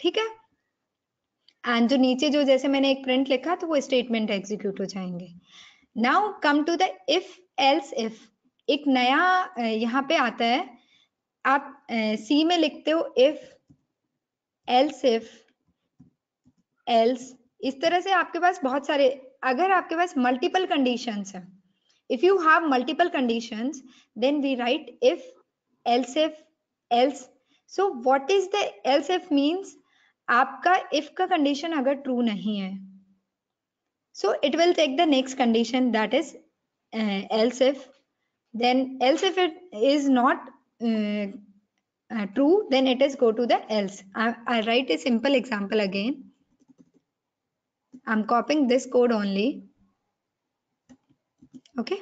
ठीक है एंड जो नीचे जो जैसे मैंने एक प्रिंट लिखा तो वो स्टेटमेंट एग्जीक्यूट हो जाएंगे now come to the if else if एक नया यहाँ पे आता है आप सी में लिखते हो इफ एल्स इफ एल्स इस तरह से आपके पास बहुत सारे अगर आपके पास मल्टीपल कंडीशंस हैं if you have multiple condition then we write if else if else so what is the else if means आपका इफ का कंडीशन अगर ट्रू नहीं है so it will take the next condition that is uh, else if then else if it is not uh, uh, true then it is go to the else I write a simple example again i'm copying this code only okay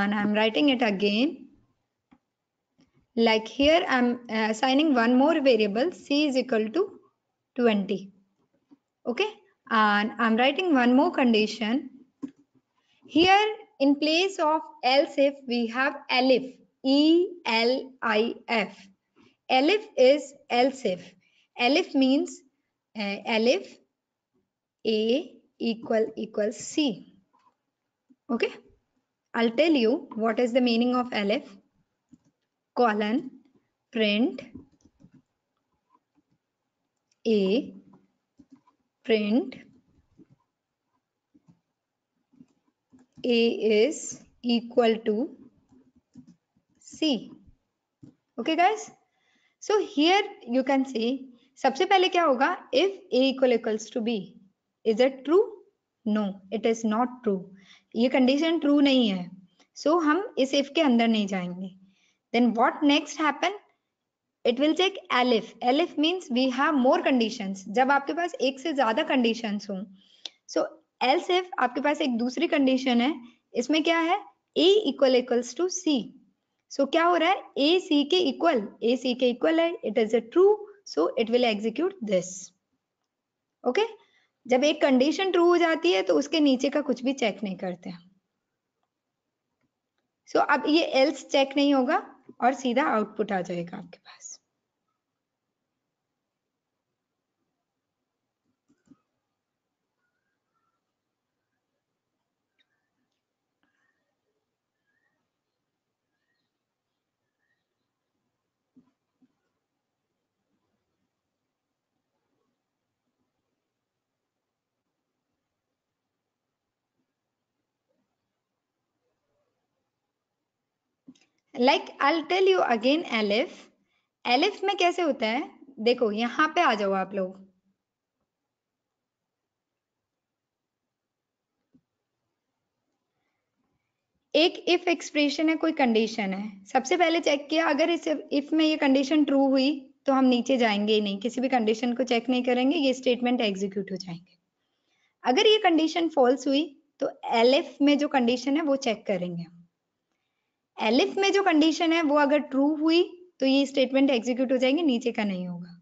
and i'm writing it again like here, I'm uh, assigning one more variable, c is equal to 20. Okay, and I'm writing one more condition. Here, in place of else if, we have elif, E-L-I-F. Elif is else if. Elif means uh, elif A equal equals C. Okay, I'll tell you what is the meaning of elif. colon print a print a is equal to c okay guys so here you can see सबसे पहले क्या होगा if a equal equals to B is it true no it is not true ये condition true नहीं है so so, हम इस if के अंदर नहीं जाएंगे Then what next happen? It will check elif elif means we have more condition जब आपके पास एक से ज्यादा कंडीशन हो सो एल्स इफ आपके पास एक दूसरी कंडीशन है इसमें क्या है A equal equals to C so क्या हो रहा है ए सी के इक्वल ए सी के इक्वल है it is a true so it will execute this okay जब एक कंडीशन ट्रू हो जाती है तो उसके नीचे का कुछ भी चेक नहीं करते सो so, अब ये एल्स चेक नहीं होगा और सीधा आउटपुट आ जाएगा आपके पास like I tell you again elif elif में कैसे होता है देखो यहां पे आ जाओ आप लोग एक इफ एक्सप्रेशन है कोई कंडीशन है सबसे पहले चेक किया अगर इस इफ में ये कंडीशन ट्रू हुई तो हम नीचे जाएंगे ही नहीं किसी भी कंडीशन को चेक नहीं करेंगे ये स्टेटमेंट एग्जीक्यूट हो जाएंगे अगर ये कंडीशन फॉल्स हुई तो एल में जो कंडीशन है वो चेक करेंगे एलिफ में जो कंडीशन है वो अगर ट्रू हुई तो ये स्टेटमेंट एग्जीक्यूट हो जाएंगे नीचे का नहीं होगा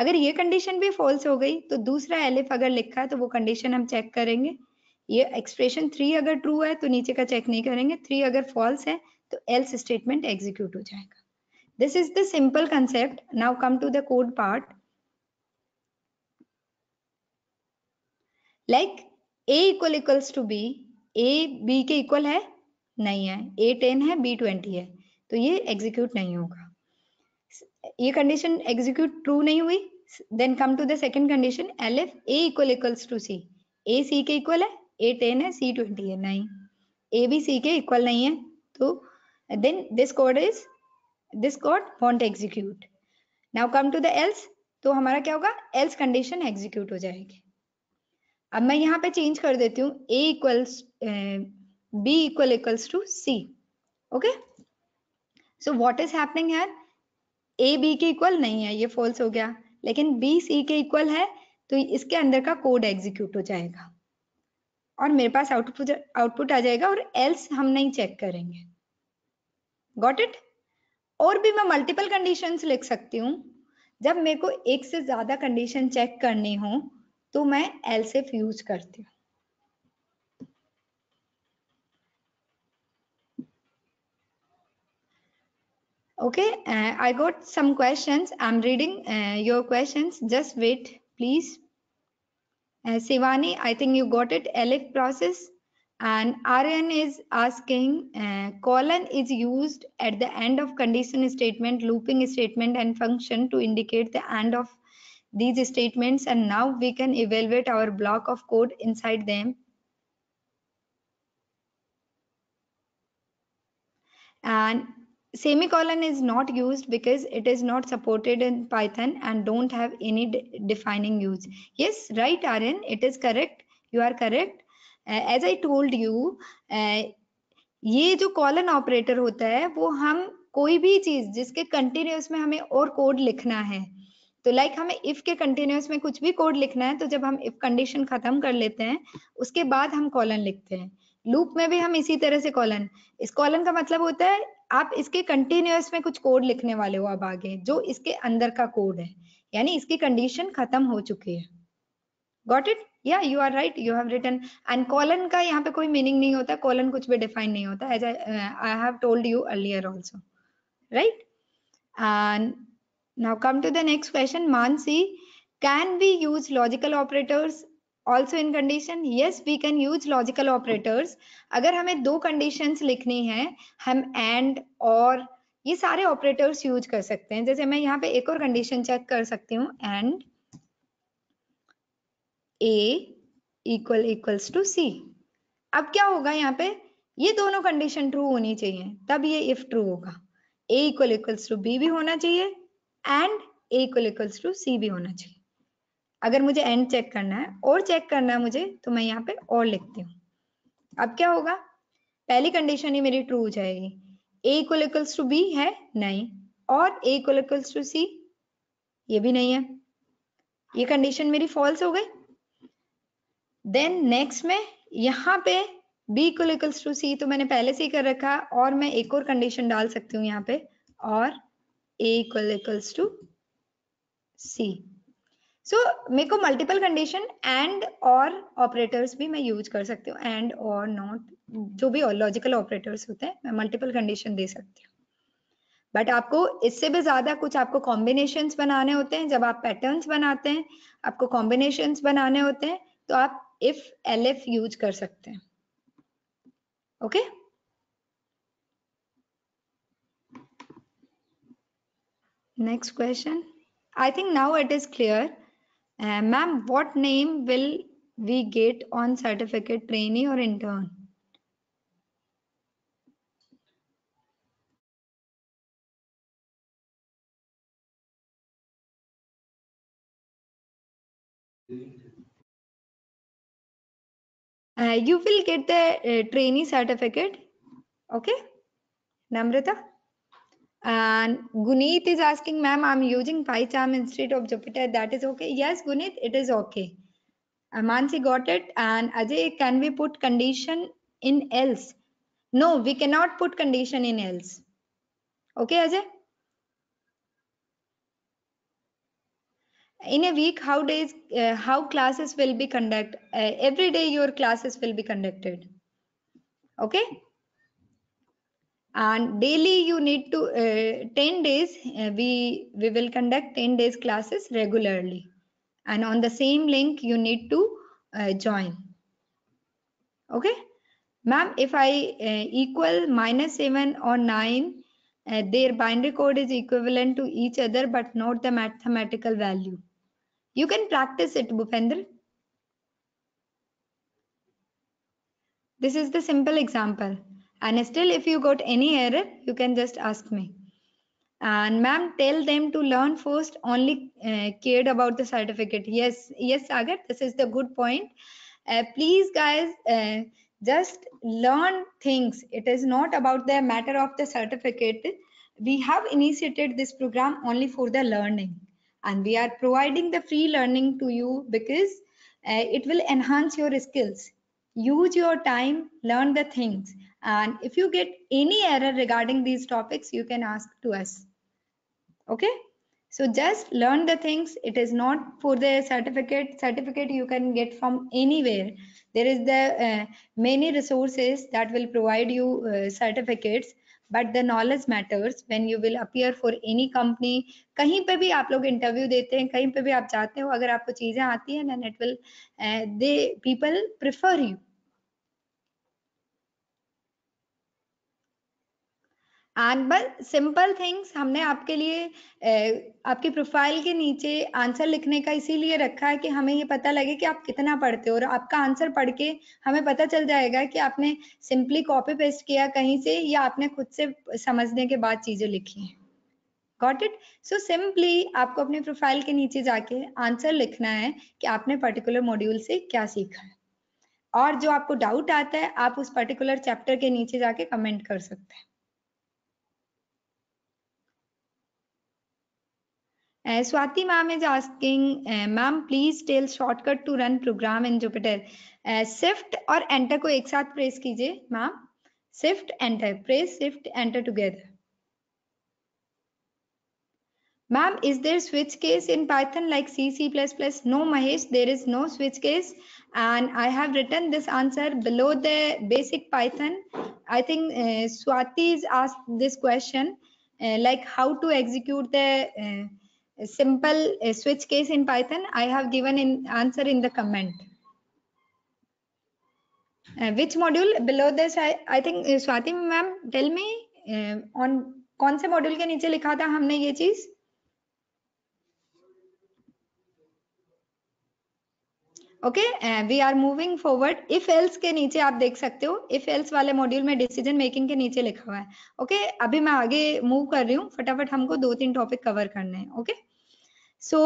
अगर ये कंडीशन भी फॉल्स हो गई तो दूसरा एलिफ अगर लिखा है तो वो कंडीशन हम चेक करेंगे ये एक्सप्रेशन थ्री अगर ट्रू है तो नीचे का चेक नहीं करेंगे थ्री अगर फॉल्स है तो एल्स स्टेटमेंट एग्जीक्यूट हो जाएगा this is the simple concept now come to the code part like A equal equals to B A B के इक्वल है नहीं है ए टेन है बी ट्वेंटी है तो ये एग्जीक्यूट नहीं होगा ये कंडीशन एग्जीक्यूट ट्रू नहीं हुई then come to the second condition elif A equal equals to C A C के इक्वल है ए टेन है सी ट्वेंटी है नहीं ए बी सी के इक्वल नहीं है तो then this code is this code won't execute now come to the else तो हमारा क्या होगा एल्स कंडीशन एग्जीक्यूट हो जाएगी अब मैं यहाँ पे चेंज कर देती हूँ A equals B equal equals to C. Okay. So what is happening here? A B ke equal nahi hai ye false ho gaya lekin B C ke equal hai to iske andar ka code execute ho jayega और मेरे पास output output आ जाएगा और else हम नहीं check करेंगे got it और भी मैं मल्टीपल कंडीशंस लिख सकती हूँ जब मेरे को एक से ज्यादा कंडीशन चेक करनी हो तो मैं एल्स यूज करती हूँ Okay, uh, I got some questions. I'm reading uh, your questions. Just wait, please. Uh, Sivani, I think you got it. LF process. And Aryan is asking, uh, colon is used at the end of condition statement, looping statement and function to indicate the end of these statements. And now we can evaluate our block of code inside them. And semicolon is not used because it is not supported in python and don't have any de defining use yes right aryan it is correct you are correct uh, as i told you uh, ये जो colon operator होता है वो हम कोई भी चीज जिसके कंटिन्यूस में हमें और कोड लिखना है तो लाइक हमें इफ के कंटिन्यूस में कुछ भी कोड लिखना है तो जब हम इफ कंडीशन खत्म कर लेते हैं उसके बाद हम कॉलन लिखते हैं लूप में भी हम इसी तरह से कॉलन इस कॉलन का मतलब होता है आप इसके कंटिन्यूस में कुछ कोड लिखने वाले हो अब आगे जो इसके अंदर का कोड है यानी इसकी कंडीशन खत्म हो चुकी है got it yeah you are right you have written and colon का यहाँ पे कोई मीनिंग नहीं होता कॉलन कुछ भी डिफाइन नहीं होता as I have told you earlier also right now come to the next question Mansi can can use logical operators also in condition yes we can use logical operators अगर हमें दो conditions लिखनी है हम एंड और ये सारे ऑपरेटर्स यूज कर सकते हैं जैसे मैं यहाँ पे एक और कंडीशन चेक कर सकती हूँ and a equal equals to c अब क्या होगा यहाँ पे ये दोनों कंडीशन ट्रू होनी चाहिए तब ये इफ ट्रू होगा a equal equals to b भी होना चाहिए and a equal equals to c भी होना चाहिए अगर मुझे एंड चेक करना है और चेक करना है मुझे तो मैं यहाँ पे और लिखती हूँ अब क्या होगा पहली कंडीशन ही मेरी ट्रू हो जाएगी ए इक्वल्स टू बी है नहीं और ए इक्वल्स टू सी ये भी नहीं है ये कंडीशन मेरी फॉल्स हो गई देन नेक्स्ट में यहाँ पे बी कोलिकल्स टू सी तो मैंने पहले से ही कर रखा और मैं एक और कंडीशन डाल सकती हूँ यहाँ पे और a equals to C so so, मेरे को मल्टीपल कंडीशन एंड और ऑपरेटर्स भी मैं यूज कर सकती हूँ एंड और नॉट जो भी लॉजिकल ऑपरेटर्स होते हैं मैं मल्टीपल कंडीशन दे सकती हूँ बट आपको इससे भी ज्यादा कुछ आपको कॉम्बिनेशन बनाने होते हैं जब आप पैटर्न्स बनाते हैं आपको कॉम्बिनेशन बनाने होते हैं तो आप इफ एल एफ यूज कर सकते हैं okay okay? next question i think now it is clear Uh, Ma'am, what name will we get on certificate trainee or intern? Uh, you will get the uh, trainee certificate. Okay. Namrata? And Guneet is asking, ma'am, I'm using PyCharm instead of Jupyter. That is okay. Yes, Guneet, it is okay. Mansi got it. And Ajay, can we put condition in else? No, we cannot put condition in else. Okay, Ajay? In a week, how days, uh, how classes will be conducted? Uh, every day your classes will be conducted. Okay and daily you need to uh, 10 days uh, we we will conduct 10 days classes regularly and on the same link you need to uh, join okay ma'am if i uh, equal minus 7 or 9 uh, their binary code is equivalent to each other but not the mathematical value you can practice it bhupendra this is the simple example and still if you got any error you can just ask me and ma'am tell them to learn first only uh, cared about the certificate yes yes Agar, this is the good point uh, please guys uh, just learn things it is not about the matter of the certificate we have initiated this program only for the learning and we are providing the free learning to you because uh, it will enhance your skills use your time learn the things and if you get any error regarding these topics, you can ask to us. Okay. So just learn the things. It is not for the certificate. Certificate you can get from anywhere. There is the uh, many resources that will provide you uh, certificates. But the knowledge matters when you will appear for any company. कहीं पे भी आप लोग interview देते हैं कहीं पे भी आप जाते हो अगर आपको चीजें आती हैं then it will they people prefer you. And बस सिंपल थिंग्स हमने आपके लिए आपके प्रोफाइल के नीचे आंसर लिखने का इसीलिए रखा है कि हमें ये पता लगे कि आप कितना पढ़ते हो और आपका आंसर पढ़ के हमें पता चल जाएगा कि आपने सिंपली कॉपी पेस्ट किया कहीं से या आपने खुद से समझने के बाद चीजें लिखी हैं गॉट इट सो सिंपली आपको अपने प्रोफाइल के नीचे जाके आंसर लिखना है कि आपने पर्टिकुलर मॉड्यूल से क्या सीखा है और जो आपको डाउट आता है आप उस पर्टिकुलर चैप्टर के नीचे जाके कमेंट कर सकते हैं Uh, Swati ma'am is asking, uh, ma'am, please tell shortcut to run program in Jupyter. Uh, shift or enter को एक साथ प्रेस कीजिए ma'am shift enter press shift enter together Ma'am, is there switch case in Python like C, C++? No, Mahesh, there is no switch case. And I have written this answer below the basic Python. I think uh, Swati is asked this question, uh, like how to execute the uh, simple switch case in Python, I have given in answer in the comment. Uh, which module below this I, I think uh, Swati ma'am tell me uh, on kaun se module ke niche likha tha humne ye cheez okay we are moving forward if else के नीचे आप देख सकते हो if else वाले module में decision making के नीचे लिखा हुआ है ओके okay? अभी मैं आगे मूव कर रही हूँ फटाफट हमको दो तीन टॉपिक कवर करने हैं okay okay? So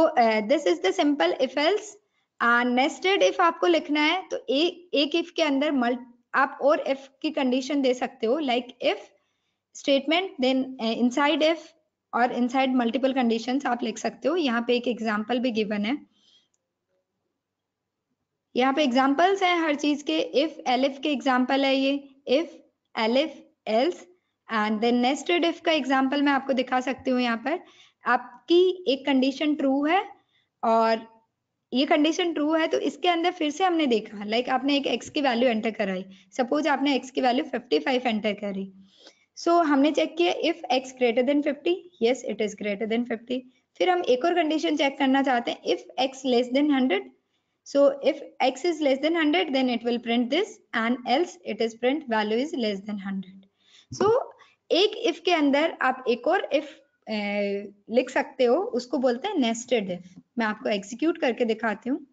this is the simple if else nested if आपको लिखना है तो ए, एक इफ के अंदर मल्ट आप और इफ की कंडीशन दे सकते हो like if statement then inside if और इनसाइड मल्टीपल कंडीशंस आप लिख सकते हो यहाँ पे एक एग्जांपल भी गिवन है यहाँ पे एग्जांपल्स हैं हर चीज के इफ एलिफ के एग्जांपल है ये if elif else and then nested if का एग्जांपल मैं आपको दिखा सकती हूँ यहाँ पर आपकी एक कंडीशन ट्रू है और ये कंडीशन ट्रू है तो इसके अंदर फिर से हमने देखा लाइक like आपने एक एक्स की वैल्यू एंटर कराई सपोज आपने एक्स की वैल्यू 55 एंटर करी सो so, हमने चेक किया if x greater than 50 yes it is greater than 50 फिर हम एक और कंडीशन चेक करना चाहते हैं if x less than 100 so if x is less than 100 then it will print this and else it is print value is less than 100 so एक if के अंदर आप एक और if लिख सकते हो उसको बोलते हैं नेस्टेड मैं आपको एग्जीक्यूट करके दिखाती हूँ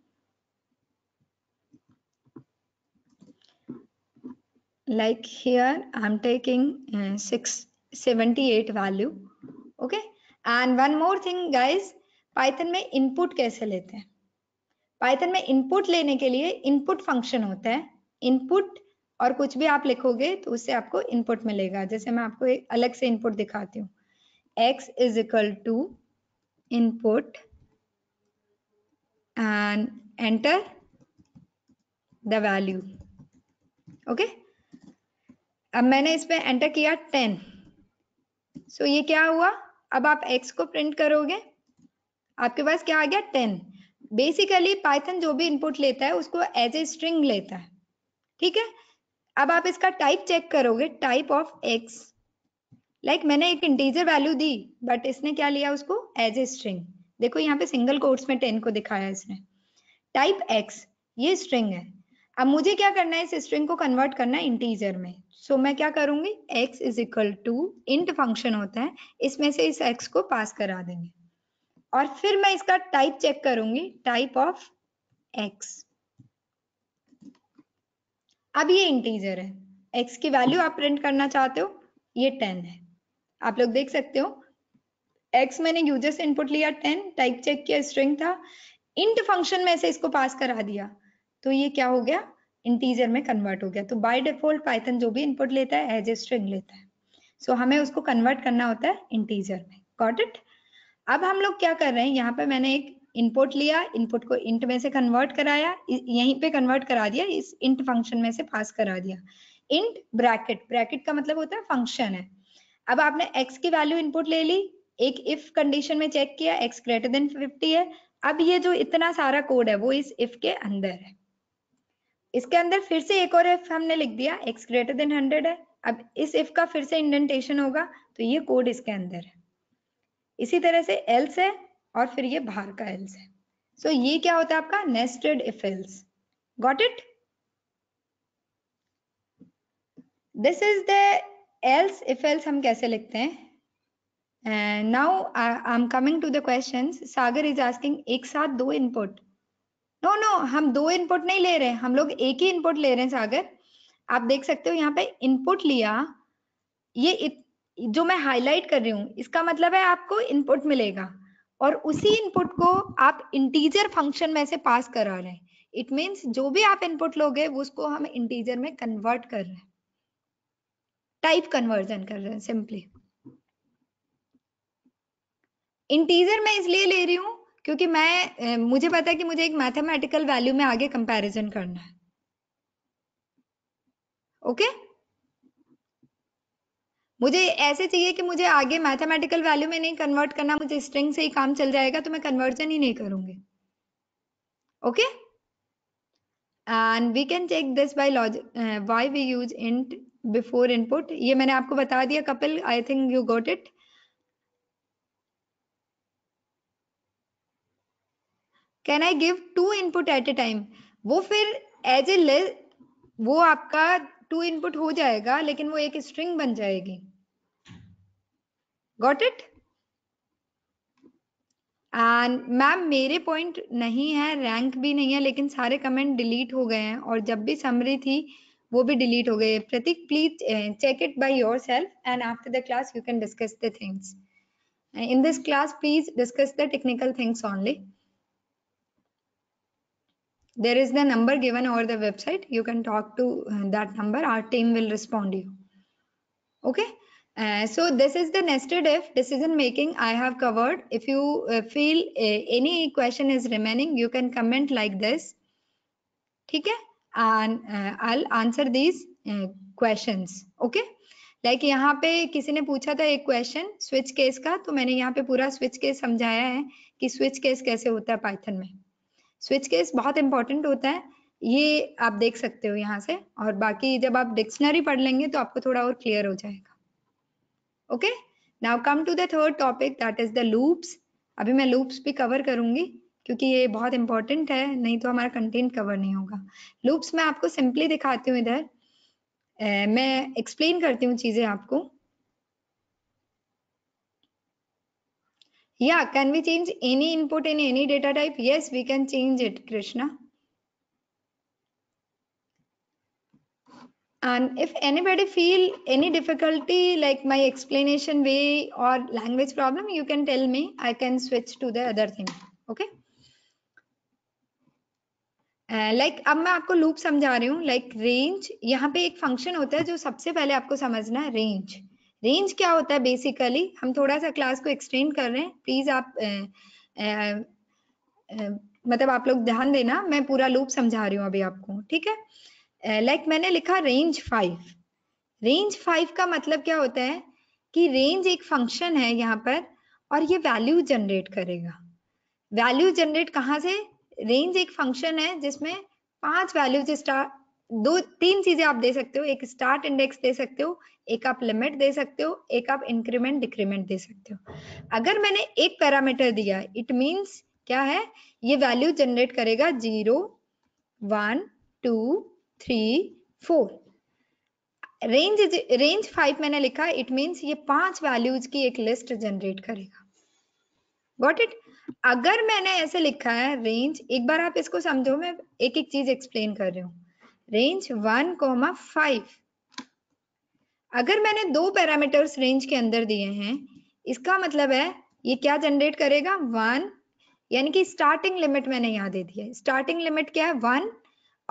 like here I am taking six seventy eight value okay and one more thing guys Python में इनपुट कैसे लेते हैं पाइथन में इनपुट लेने के लिए इनपुट फंक्शन होता है इनपुट और कुछ भी आप लिखोगे तो उससे आपको इनपुट मिलेगा जैसे मैं आपको एक अलग से इनपुट दिखाती हूँ x is equal to input and enter the value okay okay? अब मैंने इस इसमें एंटर किया टेन सो so ये क्या हुआ अब आप x को प्रिंट करोगे आपके पास क्या आ गया टेन बेसिकली पाइथन जो भी इनपुट लेता है उसको एज ए स्ट्रिंग लेता है ठीक है अब आप इसका टाइप चेक करोगे type of x like like मैंने एक इंटीजर वैल्यू दी बट इसने क्या लिया उसको एज ए स्ट्रिंग देखो यहाँ पे सिंगल कोर्ट्स में टेन को दिखाया इसने टाइप एक्स ये स्ट्रिंग है अब मुझे क्या करना है इस स्ट्रिंग को कन्वर्ट करना है इंटीजर में सो so, मैं क्या करूंगी x is equal to int function होता है इसमें से इस एक्स को पास करा देंगे और फिर मैं इसका टाइप चेक करूंगी टाइप ऑफ एक्स अब ये इंटीजर है एक्स की वैल्यू आप प्रिंट करना चाहते हो ये टेन है आप लोग देख सकते हो एक्स मैंने यूजर से इनपुट लिया टेन टाइप चेक किया स्ट्रिंग था इंट फंक्शन में से इसको पास करा दिया तो ये क्या हो गया इंटीजर में कन्वर्ट हो गया तो बाय डिफॉल्ट पाइथन जो भी इनपुट लेता है एज ए स्ट्रिंग लेता है सो so, हमें उसको कन्वर्ट करना होता है इंटीजर में गॉट इट अब हम लोग क्या कर रहे हैं यहाँ पे मैंने एक इनपुट लिया इनपुट को इंट में से कन्वर्ट कराया यहीं पे कन्वर्ट करा दिया इस इंट फंक्शन में से पास करा दिया इंट ब्रैकेट ब्रैकेट का मतलब होता है फंक्शन है अब आपने x की वैल्यू इनपुट ले ली एक इफ कंडीशन में चेक किया x ग्रेटर देन 50 है अब ये जो इतना सारा कोड है वो इस इफ के अंदर है इसके अंदर फिर से एक और इफ हमने लिख दिया x ग्रेटर देन 100 है अब इस इफ का फिर से इंडेंटेशन होगा तो ये कोड इसके अंदर है इसी तरह से एल्स है और फिर ये बाहर का एल्स है सो so, ये क्या होता है आपका nested if else got it this is the else if else हम कैसे लिखते हैं and now I, i'm coming to the questions sagar is एक साथ दो इनपुट नो नो हम दो इनपुट नहीं ले रहे हैं हम लोग एक ही इनपुट ले रहे हैं सागर आप देख सकते हो यहाँ पे इनपुट लिया ये इत, जो मैं हाईलाइट कर रही हूँ इसका मतलब है आपको इनपुट मिलेगा और उसी इनपुट को आप इंटीजर फंक्शन में से पास करा रहे हैं इट मीन्स जो भी आप इनपुट लोगे उसको हम इंटीजर में कन्वर्ट कर रहे हैं टाइप कन्वर्जन कर रहे हैं सिंपली इंटीजर मैं इसलिए ले रही हूं क्योंकि मैं मुझे पता है कि मुझे एक मैथमेटिकल वैल्यू में आगे कंपैरिजन करना है ओके okay? मुझे ऐसे चाहिए कि मुझे आगे मैथमेटिकल वैल्यू में नहीं कन्वर्ट करना मुझे स्ट्रिंग से ही काम चल जाएगा तो मैं कन्वर्जन ही नहीं करूंगी okay and we can check this by logic why we use int before input ये मैंने आपको बता दिया Kapil I think you got it can I give two input at a time वो फिर एज ए ले वो आपका टू इनपुट हो जाएगा लेकिन वो एक स्ट्रिंग बन जाएगी गॉट इट एंड मैम मेरे पॉइंट नहीं है रैंक भी नहीं है लेकिन सारे कमेंट डिलीट हो गए हैं और जब भी समरी थी वो भी डिलीट हो गए Prateek please check it by yourself and after the class you can discuss the in this class please discuss the technical things only there is the number given over the website you can talk to uh, that number our team will respond you okay uh, so this is the nested if decision making i have covered if you uh, feel any question is remaining you can comment like this okay and uh, I'll answer these uh, questions. Okay. Like like यहाँ पे किसी ने पूछा था एक question switch case का तो मैंने यहाँ पे पूरा स्विच केस समझाया है कि स्विच केस कैसे होता है पाइथन में स्विच केस बहुत इंपॉर्टेंट होता है ये आप देख सकते हो यहाँ से और बाकी जब आप डिक्शनरी पढ़ लेंगे तो आपको थोड़ा और क्लियर हो जाएगा okay now come to the third topic that is the loops अभी मैं लूप्स भी कवर करूंगी क्योंकि ये बहुत इंपॉर्टेंट है नहीं तो हमारा कंटेंट कवर नहीं होगा लूप्स मैं आपको सिंपली दिखाती हूँ इधर मैं एक्सप्लेन करती हूँ चीजें आपको या can we change any input in any data type yes we can change it Krishna and if anybody feel any difficulty like my explanation way or language problem you can tell me i can switch to the other thing okay like अब मैं आपको loop समझा रही हूँ like range यहाँ पे एक function होता है जो सबसे पहले आपको समझना है रेंज रेंज क्या होता है बेसिकली हम थोड़ा सा क्लास को एक्सटेंड कर रहे हैं प्लीज आप आ, आ, आ, मतलब आप लोग ध्यान देना मैं पूरा लूप समझा रही हूँ अभी आपको ठीक है लाइक like मैंने लिखा रेंज फाइव रेंज फाइव का मतलब क्या होता है कि रेंज एक फंक्शन है यहाँ पर और ये वैल्यू जनरेट करेगा वैल्यू जनरेट कहाँ से रेंज एक फंक्शन है जिसमें पांच वैल्यूज स्टार्ट दो तीन चीजें आप दे सकते हो एक स्टार्ट इंडेक्स दे सकते हो एक आप लिमिट दे सकते हो एक आप इंक्रीमेंट डिक्रीमेंट दे सकते हो अगर मैंने एक पैरामीटर दिया इट मींस क्या है ये वैल्यू जनरेट करेगा zero one two three four range range five मैंने लिखा इट मीन्स ये पांच वैल्यूज की एक लिस्ट जनरेट करेगा वॉट इट अगर मैंने ऐसे लिखा है रेंज एक बार आप इसको समझो मैं एक एक चीज एक्सप्लेन कर रही हूँ रेंज वन कोमा फाइव अगर मैंने दो पैरामीटर्स रेंज के अंदर दिए हैं इसका मतलब है ये क्या जनरेट करेगा वन यानी कि स्टार्टिंग लिमिट मैंने यहाँ दे दी है स्टार्टिंग लिमिट क्या है वन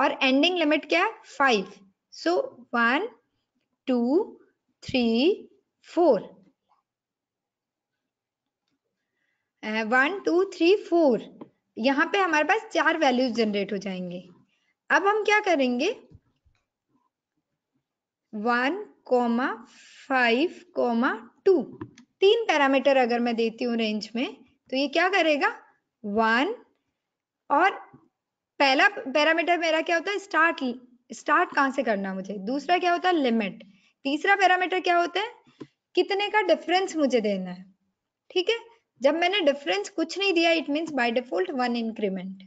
और एंडिंग लिमिट क्या है five so one two three four one two three four यहाँ पे हमारे पास चार वैल्यूज जनरेट हो जाएंगे अब हम क्या करेंगे one comma five comma two तीन पैरामीटर अगर मैं देती हूँ रेंज में तो ये क्या करेगा वन और पहला पैरामीटर मेरा क्या होता है स्टार्ट स्टार्ट कहां से करना मुझे दूसरा क्या होता है लिमिट तीसरा पैरामीटर क्या होता है कितने का डिफरेंस मुझे देना है ठीक है जब मैंने डिफरेंस कुछ नहीं दिया it means by default one increment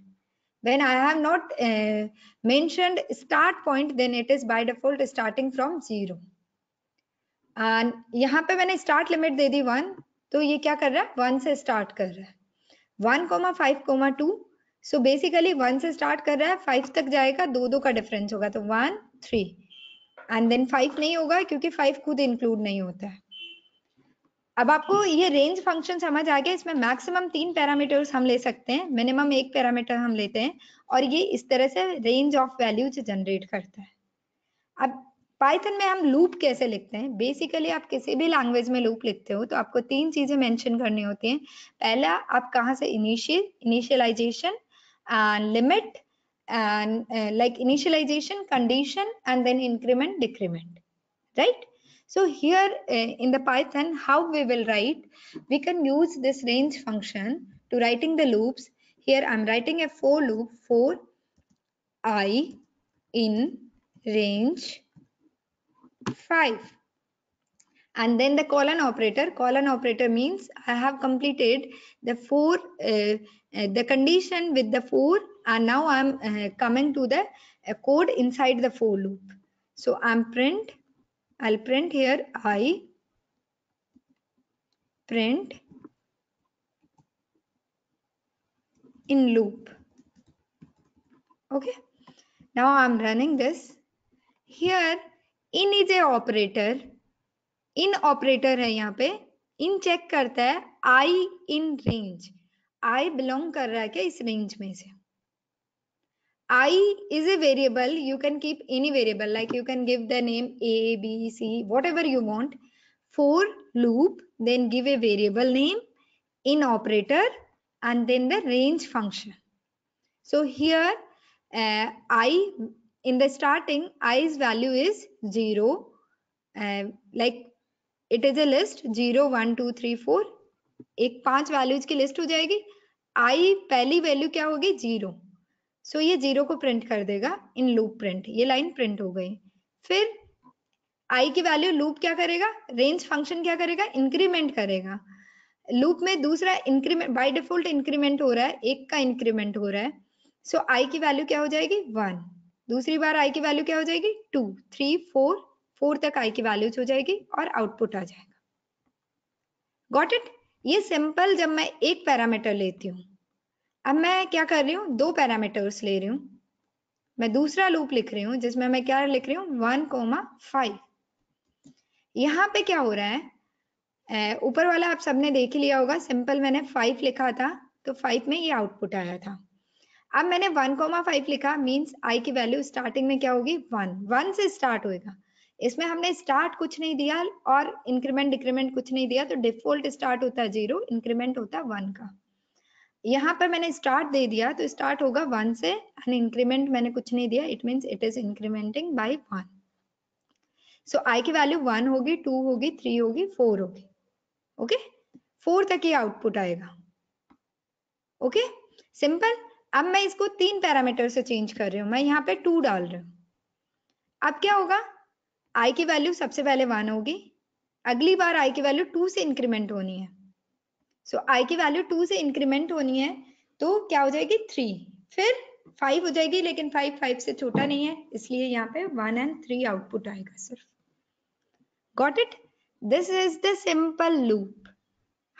when I have not uh, start point then it is is default starting from zero यहाँ पे मैंने स्टार्ट लिमिट दे दी वन तो ये क्या कर रहा है वन से स्टार्ट कर रहा है one comma five comma two so basically one से स्टार्ट कर रहा है फाइव तक जाएगा दो दो का डिफरेंस होगा तो one three and then five नहीं होगा क्योंकि फाइव खुद इंक्लूड नहीं होता है अब आपको ये रेंज फंक्शन समझ आ गया इसमें मैक्सिमम तीन पैरामीटर्स हम ले सकते हैं मिनिमम एक पैरामीटर हम लेते हैं और ये इस तरह से रेंज ऑफ वैल्यूज जनरेट करता है अब पाइथन में हम लूप कैसे लिखते हैं बेसिकली आप किसी भी लैंग्वेज में लूप लिखते हो तो आपको तीन चीजें मैंशन करनी होती है पहला आप कहाँ से initial initialization limit like initialization condition and then increment decrement right So here eh, in the Python, how we will write, we can use this range function to writing the loops. Here I'm writing a for loop for i in range 5 and then the colon operator colon operator means i have completed the four uh, the condition with the four and now i'm uh, coming to the uh, code inside the for loop so i'm print I'll print here I print in loop. Okay. Now I'm running this. Here in is a operator. In operator है यहाँ पे in check करता है I in range. I belong कर रहा है क्या इस range में से i is a variable you can keep any variable like you can give the name a b c whatever you want for loop then give a variable name in operator and then the range function so here uh, i in the starting i's value is 0 uh, like it is a list 0 1 2 3 4 ek panch values ki list ho jayegi i pehli value kya hogi zero so ये zero को print कर देगा in loop print ये line print हो गई फिर आई की value loop क्या करेगा रेंज फंक्शन क्या करेगा इंक्रीमेंट करेगा लूप में दूसरा इंक्रीमेंट बाय डिफॉल्ट इंक्रीमेंट हो रहा है एक का इंक्रीमेंट हो रहा है सो so, आई की वैल्यू क्या हो जाएगी वन दूसरी बार आई की वैल्यू क्या हो जाएगी टू थ्री फोर फोर तक आई की वैल्यूज हो जाएगी और आउटपुट आ जाएगा गॉट इट ये सिंपल जब मैं एक पैरामीटर लेती हूँ अब मैं क्या कर रही हूँ दो पैरामीटर्स ले रही हूँ मैं दूसरा लूप लिख रही हूँ जिसमें मैं क्या लिख रही हूँ वन कोमा फाइव यहाँ पे क्या हो रहा है ऊपर वाला आप सबने देख ही लिया होगा सिंपल मैंने फाइव लिखा था तो फाइव में ये आउटपुट आया था अब मैंने वन कोमा फाइव लिखा मीन्स आई की वैल्यू स्टार्टिंग में क्या होगी वन वन से स्टार्ट होगा इसमें हमने स्टार्ट कुछ नहीं दिया और इंक्रीमेंट डिक्रीमेंट कुछ नहीं दिया तो डिफॉल्ट स्टार्ट होता है जीरो इंक्रीमेंट होता है वन का यहाँ पर मैंने स्टार्ट दे दिया तो स्टार्ट होगा वन से एंड इंक्रीमेंट मैंने कुछ नहीं दिया it mean it is incrementing by one so i की वैल्यू वन होगी टू होगी थ्री होगी फोर होगी ओके फोर तक ही आउटपुट आएगा ओके okay? सिंपल अब मैं इसको तीन पैरामीटर से चेंज कर रही हूँ मैं यहाँ पे टू डाल रही हूँ अब क्या होगा आई की वैल्यू सबसे पहले वन होगी अगली बार आई की वैल्यू टू से इंक्रीमेंट होनी है सो so, आई की वैल्यू टू से इंक्रीमेंट होनी है तो क्या हो जाएगी थ्री फिर फाइव हो जाएगी लेकिन फाइव फाइव से छोटा नहीं है इसलिए यहाँ पे वन एंड थ्री आउटपुट आएगा सिर्फ got it this is the simple loop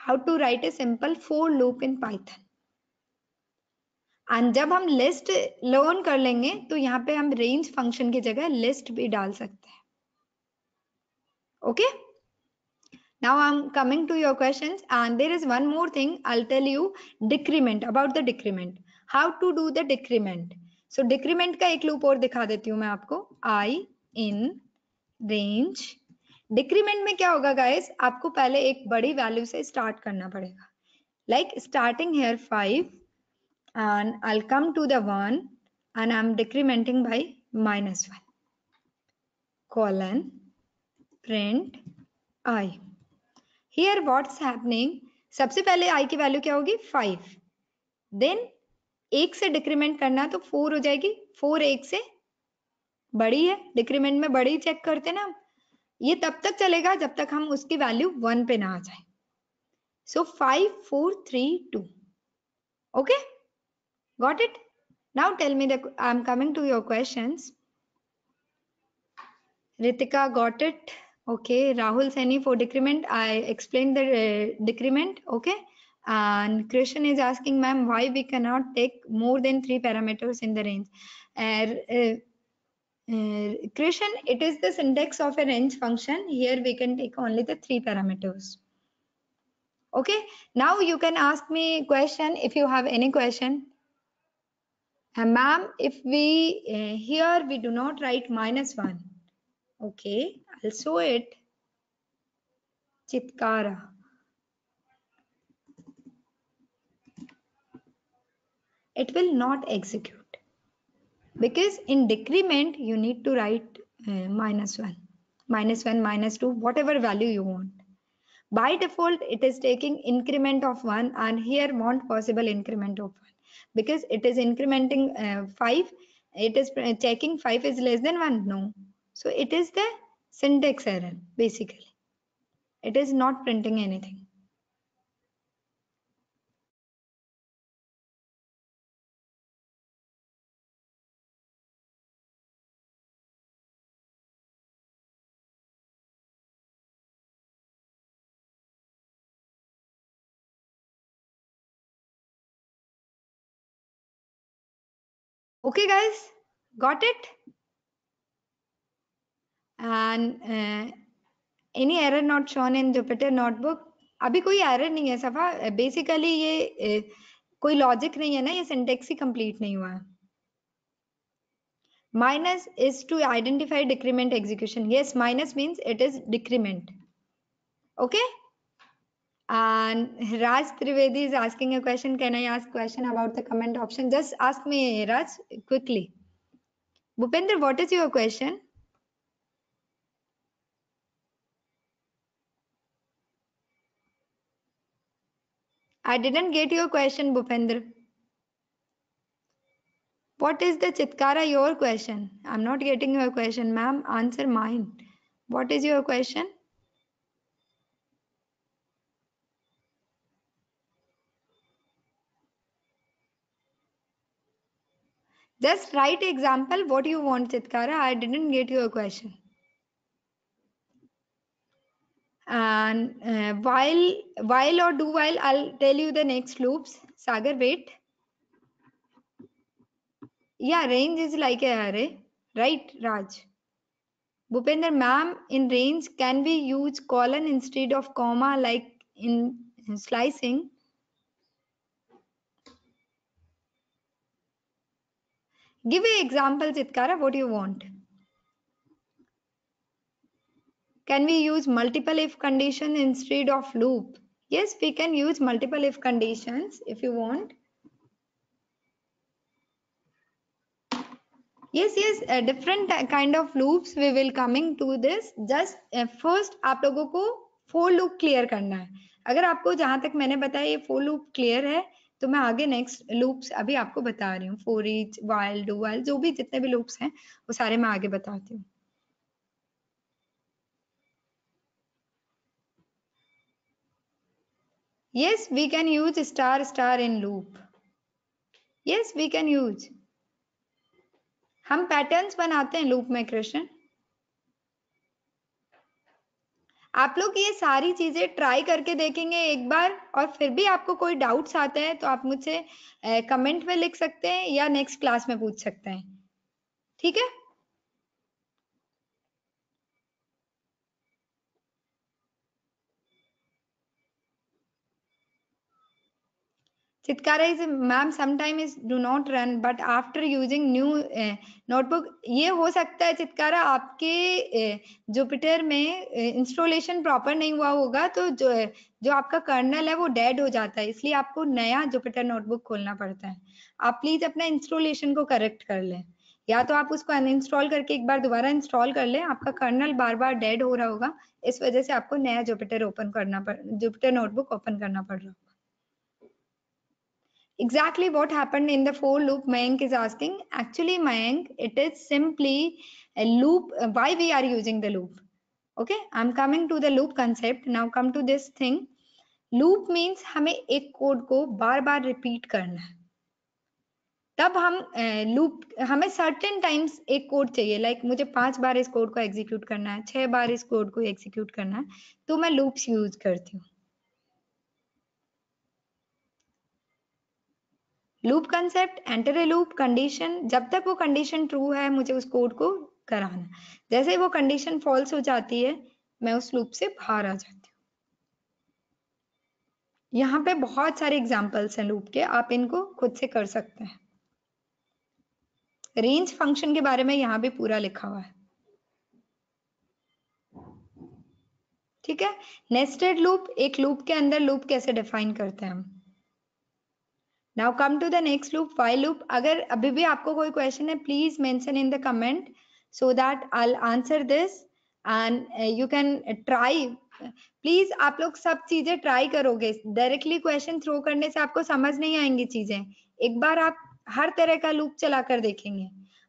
how to write a simple for loop in Python and जब हम लिस्ट लर्न कर लेंगे तो यहाँ पे हम रेंज फंक्शन की जगह लिस्ट भी डाल सकते हैं okay okay? now i'm coming to your questions and there is one more thing i'll tell you decrement about the decrement how to do the decrement so decrement ka ek loop aur dikha deti hu main aapko i in range decrement mein kya hoga guys aapko pehle ek badi value se start karna padega like starting here 5 and I'll come to the 1 and I'm decrementing by minus 1 colon print i here what's happening सबसे पहले आई की value क्या होगी five then एक से decrement करना तो four हो जाएगी फोर एक से बड़ी है डिक्रीमेंट में बड़ी चेक करते ना ये तब तक चलेगा जब तक हम उसकी वैल्यू वन पे ना आ जाए so five four three two okay got it now tell me I am coming to your questions Ritika got it Okay, Rahul Seni for decrement. I explained the uh, decrement. Okay. And Krishan is asking, ma'am, why we cannot take more than three parameters in the range? Er, uh, uh, it is the index of a range function. Here we can take only the three parameters. Okay, now you can ask me question if you have any question. Uh, ma'am, if we, uh, here we do not write minus one. Okay, also it Chitkara. It will not execute because in decrement you need to write uh, minus 1 minus 1 minus 2 whatever value you want by default it is taking increment of 1 and here want possible increment of 1 because it is incrementing uh, 5 it is checking uh, 5 is less than 1 no so it is the syntax error basically. It is not printing anything. Okay guys, got it? and any error not shown in Jupyter notebook अभी कोई error नहीं है सफा basically ये कोई logic नहीं है ना ये सिंटेक्स ही कंप्लीट नहीं हुआ है minus is to identify decrement execution yes minus means it is decrement okay and raj trivedi is asking a question can i ask question about the comment option just ask me raj quickly bhupendra what is your question I didn't get your question, Bhupendra. What is the Chitkara your question? I'm not getting your question, ma'am. Answer mine. What is your question? Just write example what you want, Chitkara. I didn't get your question and uh, while while or do while i'll tell you the next loops sagar wait yeah range is like a array right raj bupender ma'am in range can we use colon instead of comma like in slicing give me examples. chitkara what do you want Can we use multiple if condition instead of loop? Yes, we can use multiple if conditions if you want. Yes, yes, uh, different kind of loops we will coming to this. Just uh, first aap logo ko for loop clear karna hai agar aapko jahan tak maine bataya ye for loop clear hai तो मैं आगे next loops अभी आपको बता रही हूँ four etch wild do जो भी जितने भी लूप्स हैं वो सारे मैं आगे बताती हूँ yes we can use star star in loop yes we can use हम patterns बनाते हैं लूप में कृष्ण आप लोग ये सारी चीजें ट्राई करके देखेंगे एक बार और फिर भी आपको कोई डाउट्स आते हैं तो आप मुझसे कमेंट में लिख सकते हैं या नेक्स्ट क्लास में पूछ सकते हैं ठीक है Chitkara is ma'am sometime is do not run but after using new notebook ये हो सकता है चितकारा आपके जुपिटर में इंस्टॉलेशन प्रॉपर नहीं हुआ होगा तो जो जो आपका कर्नल है वो डेड हो जाता है इसलिए आपको नया जुपिटर नोटबुक खोलना पड़ता है आप प्लीज अपना इंस्टॉलेशन को करेक्ट कर लें या तो आप उसको अनइंस्टॉल करके एक बार दोबारा इंस्टॉल कर लें आपका कर्नल बार बार डेड हो रहा होगा इस वजह से आपको नया जुपिटर ओपन करना पड़ जुपिटर नोटबुक ओपन करना पड़ रहा exactly what happened in the for loop mayank is asking actually mayank it is simply a loop uh, why we are using the loop okay i'm coming to the loop concept now come to this thing loop means हमें एक code को बार बार repeat करना है तब हम loop हमें certain times एक code चाहिए लाइक like मुझे पांच बार इस कोड को एग्जीक्यूट करना है छह बार इस कोड को एग्जीक्यूट करना है तो मैं लूप्स यूज करती हूँ loop concept enter a loop condition जब तक वो कंडीशन ट्रू है मुझे उस कोड को कराना जैसे वो कंडीशन फॉल्स हो जाती है मैं उस लूप से बाहर आ जाती हूँ यहाँ पे बहुत सारे एग्जाम्पल्स हैं लूप के आप इनको खुद से कर सकते हैं रेंज फंक्शन के बारे में यहाँ भी पूरा लिखा हुआ है ठीक है नेस्टेड लूप एक लूप के अंदर लूप कैसे डिफाइन करते हैं हम now come to the next loop while loop अगर अभी भी आपको कोई क्वेश्चन है please mention in the comment so that I answer this and you can try please आप लोग सब चीजें ट्राई करोगे डायरेक्टली क्वेश्चन थ्रो करने से आपको समझ नहीं आएंगी चीजें एक बार आप हर तरह का लूप चला कर देखेंगे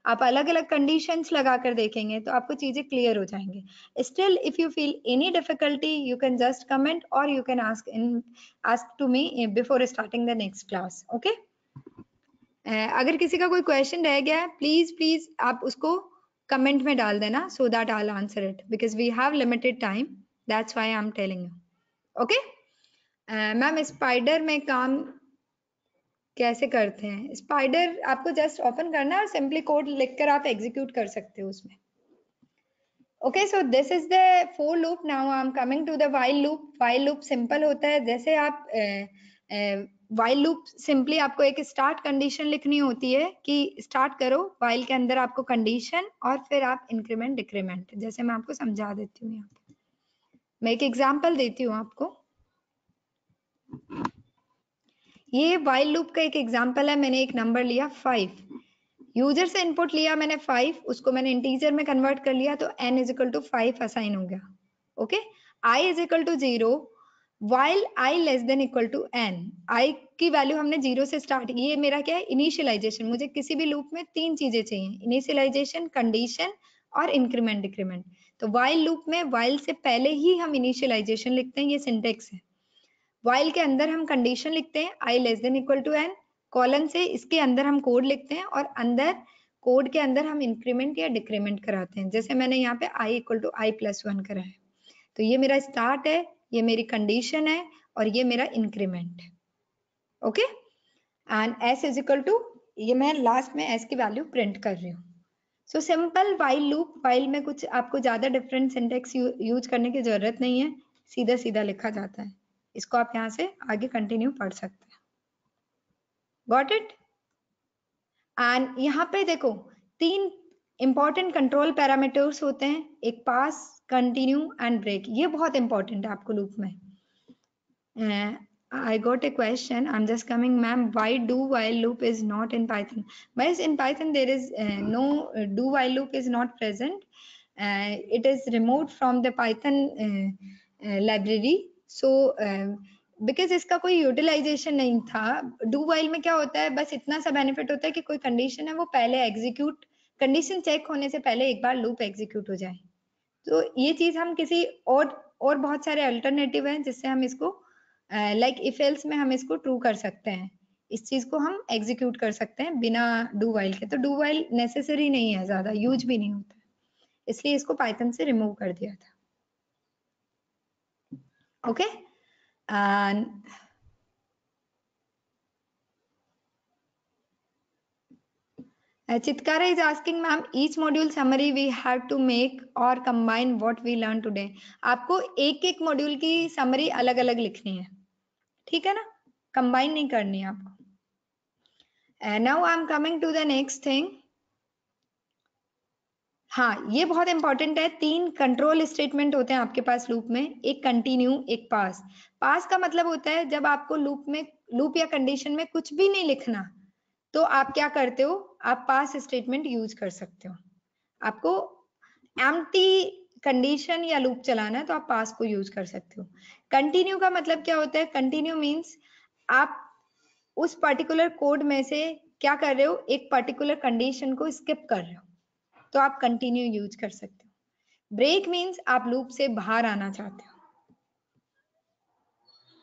आप अलग अलग कंडीशन लगा कर देखेंगे तो आपको चीजें क्लियर हो जाएंगे still if you feel any difficulty you can just comment और you can ask in ask to me before starting the next class okay अगर किसी का कोई क्वेश्चन रह गया है प्लीज प्लीज आप उसको कमेंट में डाल देना so that I answer it because we have limited time that's why I am telling you okay ma'am Spyder में काम कैसे करते हैं स्पाइडर आपको जस्ट ओपन करना है और सिंपली कोड लिखकर आप एग्जीक्यूट कर सकते हो उसमें okay so this is the for loop now I am coming to the while loop while loop simple होता है जैसे आप वाइल लूप सिंपली आपको एक स्टार्ट कंडीशन लिखनी होती है कि स्टार्ट करो वाइल के अंदर आपको कंडीशन और फिर आप इंक्रीमेंट डिक्रीमेंट जैसे मैं आपको समझा देती हूँ यहाँ मैं एक एग्जाम्पल देती हूँ आपको ये वाइल लूप का एक एग्जाम्पल है मैंने एक नंबर लिया फाइव यूजर से इनपुट लिया मैंने फाइव उसको मैंने इंटीजर में कन्वर्ट कर लिया तो n is equal to five assign हो गया okay i is equal to zero while i less than equal to n i की वैल्यू हमने जीरो से स्टार्ट ये मेरा क्या है इनिशियलाइजेशन मुझे किसी भी लूप में तीन चीजें चाहिए इनिशियलाइजेशन कंडीशन और इंक्रीमेंट डिक्रीमेंट तो वाइल लूप में वाइल से पहले ही हम इनिशियलाइजेशन लिखते हैं ये सिंटेक्स है वाइल के अंदर हम कंडीशन लिखते हैं i less than equal to n colon से इसके अंदर हम कोड लिखते हैं और अंदर कोड के अंदर हम इंक्रीमेंट या डिक्रीमेंट कराते हैं जैसे मैंने यहाँ पे i equal to i plus one करा है तो ये मेरा स्टार्ट है ये मेरी कंडीशन है और ये मेरा increment okay and s is equal to ये मैं लास्ट में एस की वैल्यू प्रिंट कर रही हूँ so simple while loop while में कुछ आपको ज्यादा डिफरेंट सिंटेक्स यूज करने की जरूरत नहीं है सीधा सीधा लिखा जाता है इसको आप यहाँ से आगे कंटिन्यू पढ़ सकते हैं गॉट इट एंड यहाँ पे देखो तीन इंपॉर्टेंट कंट्रोल पैरामीटर्स होते हैं एक पास कंटिन्यू एंड ब्रेक ये बहुत इंपॉर्टेंट है आपको लूप में I got a question I am just coming ma'am why do while loop is not in Python बस in Python there is no do while loop is not present it is removed from the Python library so because um, इसका कोई utilisation नहीं था do while में क्या होता है बस इतना सा बेनिफिट होता है कि कोई कंडीशन है वो पहले एग्जीक्यूट कंडीशन चेक होने से पहले एक बार लूप एग्जीक्यूट हो जाए तो ये चीज हम किसी और और बहुत सारे अल्टरनेटिव हैं जिससे हम इसको लाइक इफ एल्स में हम इसको ट्रू कर सकते हैं इस चीज को हम एग्जीक्यूट कर सकते हैं बिना डू वाइल के तो डू वाइल नेसेसरी नहीं है ज्यादा यूज भी नहीं होता इसलिए इसको पाइथन से रिमूव कर दिया था okay and uh, Chitkara is asking ma'am each module summary we have to make और combine what we learn today आपको एक एक मॉड्यूल की समरी अलग अलग लिखनी है ठीक है ना कंबाइन नहीं करनी है आपको now I am coming to the next thing हाँ ये बहुत इंपॉर्टेंट है तीन कंट्रोल स्टेटमेंट होते हैं आपके पास लूप में एक कंटिन्यू एक पास पास का मतलब होता है जब आपको लूप में लूप या कंडीशन में कुछ भी नहीं लिखना तो आप क्या करते हो आप पास स्टेटमेंट यूज कर सकते हो आपको एम कंडीशन या लूप चलाना है तो आप पास को यूज कर सकते हो कंटिन्यू का मतलब क्या होता है कंटिन्यू मीन्स आप उस पर्टिकुलर कोड में से क्या कर रहे हो एक पर्टिकुलर कंडीशन को स्किप कर रहे हो तो आप कंटिन्यू यूज कर सकते हो ब्रेक मीन्स आप लूप से बाहर आना चाहते हो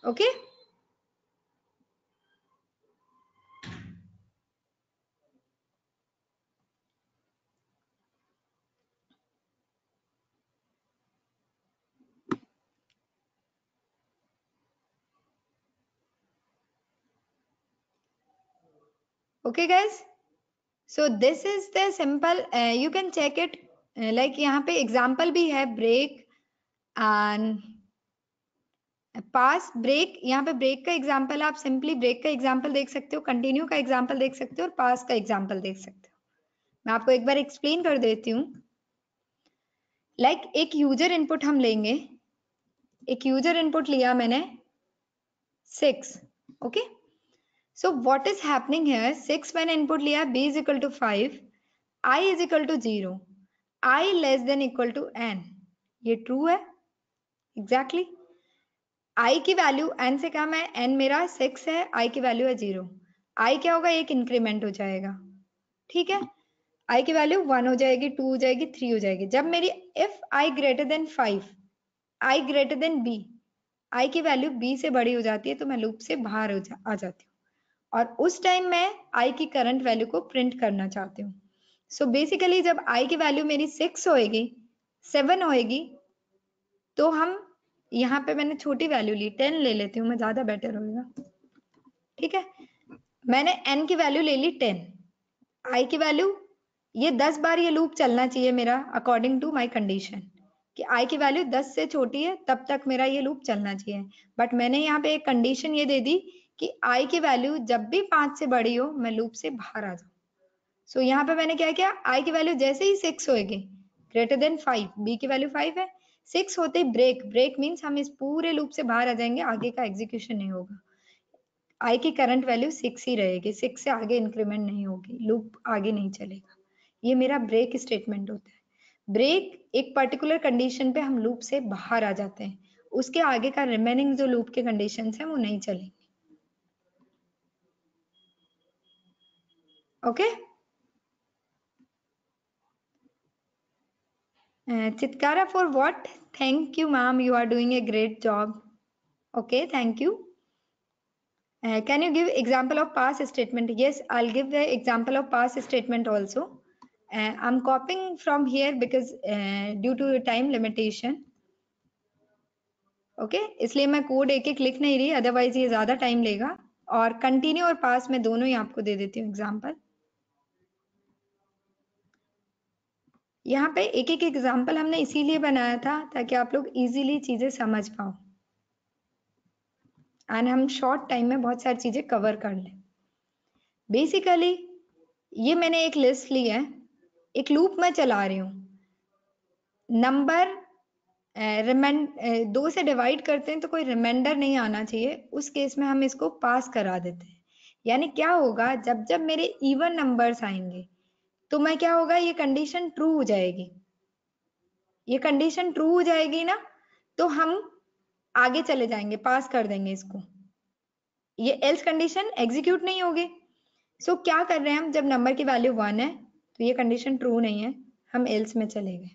okay okay? okay guys so this is the simple you can check it like यहाँ पे एग्जाम्पल भी है ब्रेक एंड पास ब्रेक यहाँ पे ब्रेक का एग्जाम्पल आप सिंपली ब्रेक का एग्जाम्पल देख सकते हो कंटिन्यू का एग्जाम्पल देख सकते हो और पास का एग्जाम्पल देख सकते हो मैं आपको एक बार एक्सप्लेन कर देती हूँ लाइक like, एक यूजर इनपुट हम लेंगे एक यूजर इनपुट लिया मैंने six okay okay? So what is happening six मैंने इनपुट लिया b is equal to five I is equal to zero I less than equal to N ये true है एग्जैक्टली exactly. आई की value N से कम है N मेरा six है आई की वैल्यू है जीरो आई क्या होगा एक इंक्रीमेंट हो जाएगा ठीक है आई की वैल्यू वन हो जाएगी टू हो जाएगी थ्री हो जाएगी जब मेरी if I greater than five I greater than B I की वैल्यू बी से बड़ी हो जाती है तो मैं लूप से बाहर हो जा आ जाती हूँ और उस टाइम मैं आई की करंट वैल्यू को प्रिंट करना चाहती हूँ सो बेसिकली जब आई की वैल्यू मेरी सिक्स होएगी सेवन होएगी तो हम यहाँ पे मैंने छोटी वैल्यू ली टेन ले लेती हूँ मैं ज्यादा बेटर होगा ठीक है मैंने एन की वैल्यू ले ली टेन आई की वैल्यू ये दस बार ये लूप चलना चाहिए मेरा अकॉर्डिंग टू माई कंडीशन कि आई की वैल्यू दस से छोटी है तब तक मेरा ये लूप चलना चाहिए बट मैंने यहाँ पे एक कंडीशन ये दे दी कि आई की वैल्यू जब भी पांच से बड़ी हो मैं लूप से बाहर आ जाऊं सो so, यहाँ पे मैंने क्या किया आई की वैल्यू जैसे ही सिक्स होएगी ग्रेटर देन फाइव बी की वैल्यू फाइव है सिक्स होते ही ब्रेक ब्रेक मीन्स हम इस पूरे लूप से बाहर आ जाएंगे आगे का एग्जीक्यूशन नहीं होगा आई की करंट वैल्यू सिक्स ही रहेगी सिक्स से आगे इंक्रीमेंट नहीं होगी लूप आगे नहीं चलेगा ये मेरा ब्रेक स्टेटमेंट होता है ब्रेक एक पर्टिकुलर कंडीशन पे हम लूप से बाहर आ जाते हैं उसके आगे का रिमेनिंग जो लूप के कंडीशन है वो नहीं चलेंगे okay uh, chitkara for what thank you ma'am you are doing a great job okay thank you uh, can you give example of past statement yes i'll give the example of past statement also uh, i'm copying from here because uh, due to time limitation okay okay? इसलिए मैं code एक एक लिख नहीं रही otherwise ये ज्यादा time लेगा और कंटिन्यू और पास में दोनों ही आपको दे देती हूँ एग्जाम्पल यहाँ पे एक एक एग्जाम्पल हमने इसीलिए बनाया था ताकि आप लोग इजीली चीजें समझ पाओ एंड हम शॉर्ट टाइम में बहुत सारी चीजें कवर कर लें बेसिकली ये मैंने एक लिस्ट ली है एक लूप में चला रही हूँ नंबर रिमेंड दो से डिवाइड करते हैं तो कोई रिमाइंडर नहीं आना चाहिए उस केस में हम इसको पास करा देते हैं यानी क्या होगा जब जब मेरे इवन नंबर्स आएंगे तो मैं क्या होगा ये कंडीशन ट्रू हो जाएगी ये कंडीशन ट्रू हो जाएगी ना तो हम आगे चले जाएंगे पास कर देंगे इसको ये एल्स कंडीशन एग्जीक्यूट नहीं होगी सो so, क्या कर रहे हैं हम जब नंबर की वैल्यू वन है तो ये कंडीशन ट्रू नहीं है हम एल्स में चले गए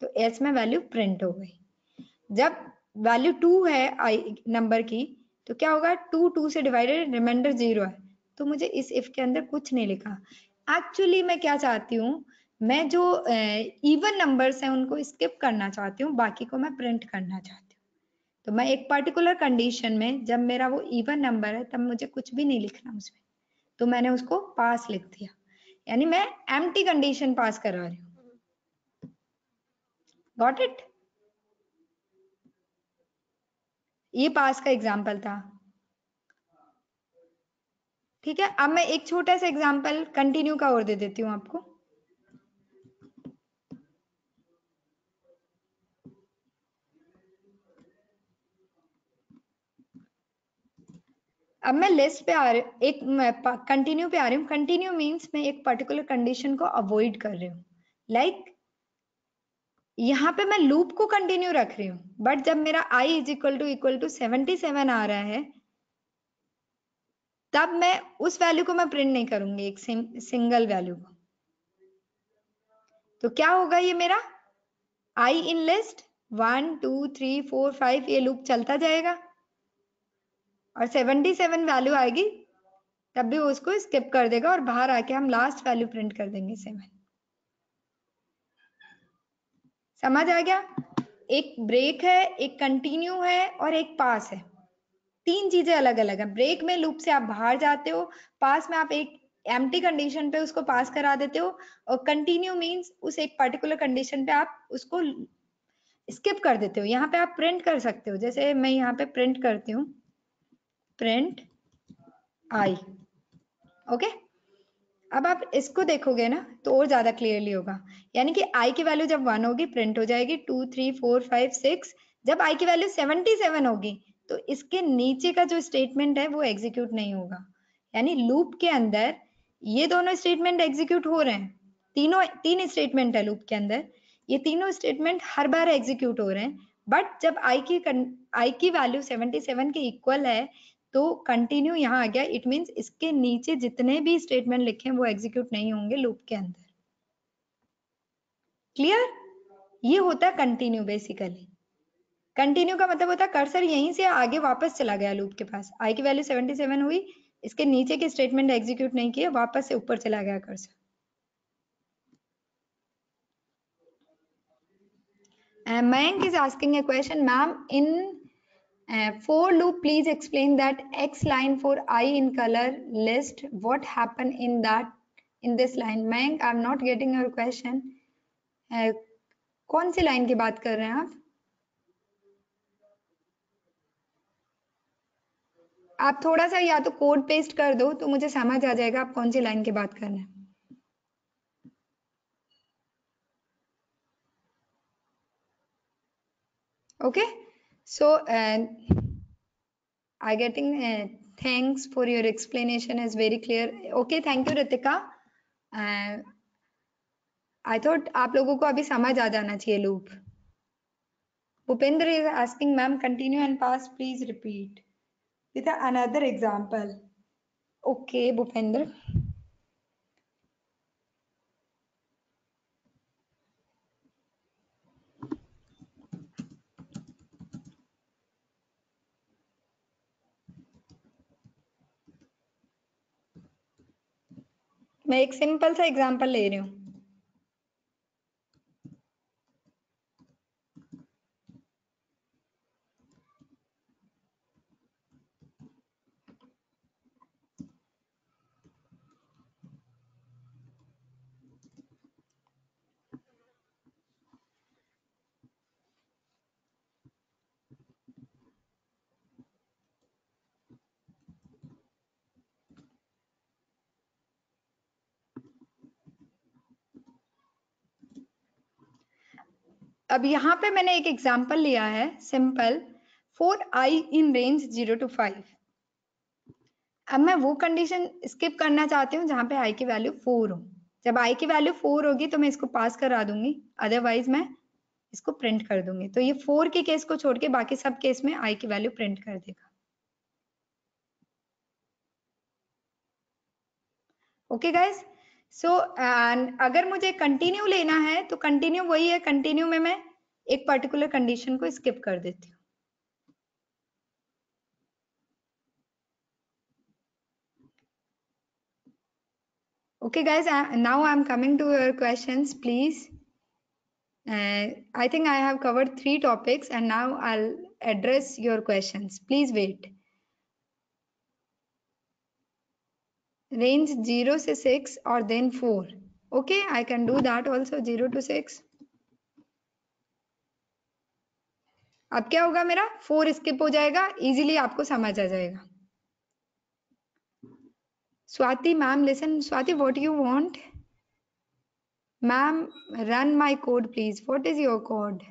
तो एल्स में वैल्यू प्रिंट हो गई जब वैल्यू टू है आई नंबर की तो क्या होगा टू टू से डिवाइडेड रिमाइंडर जीरो है तो मुझे इस इफ के अंदर कुछ नहीं लिखा एक्चुअली मैं क्या चाहती हूँ मैं जो इवन नंबर्स हैं उनको स्किप करना चाहती हूँ बाकी को मैं प्रिंट करना चाहती हूँ तो मैं एक पर्टिकुलर कंडीशन में जब मेरा वो इवन नंबर है तब मुझे कुछ भी नहीं लिखना उसमें तो मैंने उसको पास लिख दिया यानी मैं एम कंडीशन पास करा रही हूँ गॉट इट ये पास का एग्जाम्पल था ठीक है अब मैं एक छोटा सा एग्जाम्पल कंटिन्यू का और दे देती हूँ आपको अब मैं लिस्ट पे आ रही एक कंटिन्यू पे आ रही हूँ कंटिन्यू मीन्स मैं एक पर्टिकुलर कंडीशन को अवॉइड कर रही हूँ लाइक like, यहाँ पे मैं लूप को कंटिन्यू रख रही हूँ बट जब मेरा I is equal to equal to seventy seven आ रहा है तब मैं उस वैल्यू को मैं प्रिंट नहीं करूंगी एक सिंगल वैल्यू को तो क्या होगा ये मेरा I in list one two three four five ये लूप चलता जाएगा और सेवनटी सेवन वैल्यू आएगी तब भी उसको स्किप कर देगा और बाहर आके हम लास्ट वैल्यू प्रिंट कर देंगे सेवन समझ आ गया एक ब्रेक है एक कंटिन्यू है और एक पास है तीन चीजें अलग अलग है ब्रेक में लूप से आप बाहर जाते हो पास में आप एक एम कंडीशन पे उसको पास करा देते हो और कंटिन्यू मीन्स उस एक पर्टिकुलर कंडीशन पे आप उसको स्किप कर देते हो यहाँ पे आप प्रिंट कर सकते हो जैसे मैं यहाँ पे प्रिंट करती हूँ प्रिंट आई ओके अब आप इसको देखोगे ना तो और ज्यादा क्लियरली होगा यानी कि आई की वैल्यू जब वन होगी प्रिंट हो जाएगी two three four five six जब आई की वैल्यू सेवेंटी सेवन होगी तो इसके नीचे का जो स्टेटमेंट है वो एग्जीक्यूट नहीं होगा यानी लूप के अंदर ये दोनों स्टेटमेंट एग्जीक्यूट हो रहे हैं तीनों तीन स्टेटमेंट है लूप के अंदर ये तीनों स्टेटमेंट हर बार एग्जीक्यूट हो रहे हैं बट जब आई की आई की वैल्यू 77 के इक्वल है तो कंटिन्यू यहाँ आ गया इट मीन इसके नीचे जितने भी स्टेटमेंट लिखे हैं वो एग्जीक्यूट नहीं होंगे लूप के अंदर क्लियर ये होता है कंटिन्यू बेसिकली कंटिन्यू का मतलब होता है कर्सर यहीं से आगे वापस चला गया लूप के पास आई की वैल्यू 77 हुई इसके नीचे के स्टेटमेंट एग्जीक्यूट नहीं किए वापस से ऊपर चला गया cursor Mayank is asking a question ma'am in for loop please explain that X line for I in colour list what happen in that in this line mayank I am not getting your question कौन सी line की बात कर रहे हैं आप आप थोड़ा सा या तो कोड पेस्ट कर दो तो मुझे समझ आ जाएगा आप कौन सी लाइन की बात कर रहे हैं okay so I getting thanks for your explanation is very clear okay thank you Ritika I thought आप लोगों को अभी समझ आ जाना चाहिए loop Bhupendra is asking ma'am continue and pass please repeat with another example. Okay, bhupender मैं एक सिंपल सा एग्जांपल ले रही हूँ अब यहाँ पे मैंने एक एग्जाम्पल लिया है simple for I in range zero to five अब मैं वो कंडीशन स्किप करना चाहती हूँ जहां पे आई की वैल्यू फोर हो जब आई की वैल्यू फोर होगी तो मैं इसको पास करा दूंगी अदरवाइज मैं इसको प्रिंट कर दूंगी तो ये फोर के केस को छोड़ के बाकी सब केस में आई की वैल्यू प्रिंट कर देगा ओके okay गाइज सो अगर मुझे कंटिन्यू लेना है तो कंटिन्यू वही है कंटिन्यू में मैं एक पर्टिकुलर कंडीशन को स्किप कर देती हूँ okay guys now I am coming to your question please I think I have covered three topics and now I address your question please wait range 0 to 6 or then 4 okay i can do that also 0 to 6 अब क्या होगा मेरा four skip हो जाएगा easily आपको समझ आ जाएगा Swati ma'am listen Swati what you want ma'am run my code please what is your code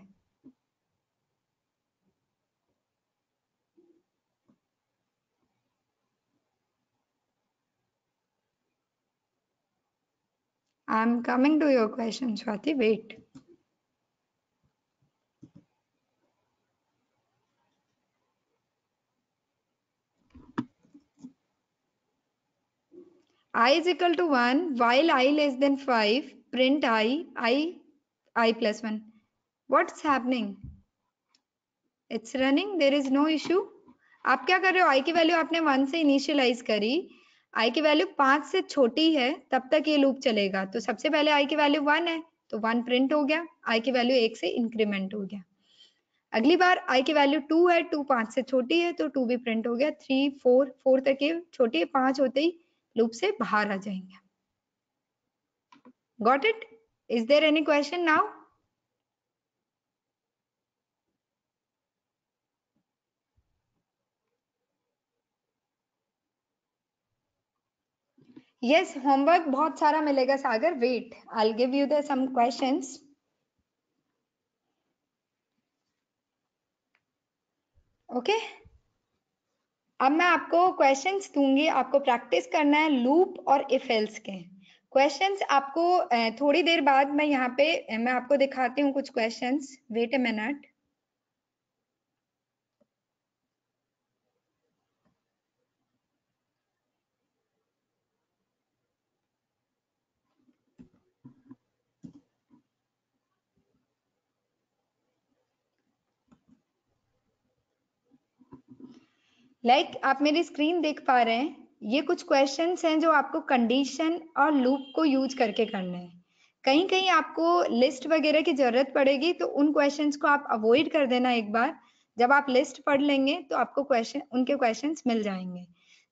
I'm coming to your question, Swati. Wait. i is equal to 1 while i less than 5 print i i i plus 1 what's happening it's running there is no issue आप क्या कर रहे हो I की value आपने one से initialize करी आई की वैल्यू पांच से छोटी है तब तक ये लूप चलेगा तो सबसे पहले आई की वैल्यू वन है तो वन प्रिंट हो गया आई की वैल्यू एक से इंक्रीमेंट हो गया अगली बार आई की वैल्यू टू है टू पांच से छोटी है तो टू भी प्रिंट हो गया थ्री फोर फोर तक ये छोटी है पांच होते ही लूप से बाहर आ जाएंगे got it is there any question now yes homework बहुत सारा मिलेगा Sagar wait I give you the some questions okay अब मैं आपको क्वेश्चंस दूंगी आपको प्रैक्टिस करना है लूप और इफेल्स के क्वेश्चंस आपको थोड़ी देर बाद मैं यहाँ पे मैं आपको दिखाती हूँ कुछ questions wait a minute like like, आप मेरी स्क्रीन देख पा रहे हैं ये कुछ क्वेश्चन हैं जो आपको कंडीशन और लूप को यूज करके करने हैं कहीं कहीं आपको लिस्ट वगैरह की जरूरत पड़ेगी तो उन क्वेश्चंस को आप अवॉइड कर देना एक बार जब आप लिस्ट पढ़ लेंगे तो आपको क्वेश्चन उनके क्वेश्चंस मिल जाएंगे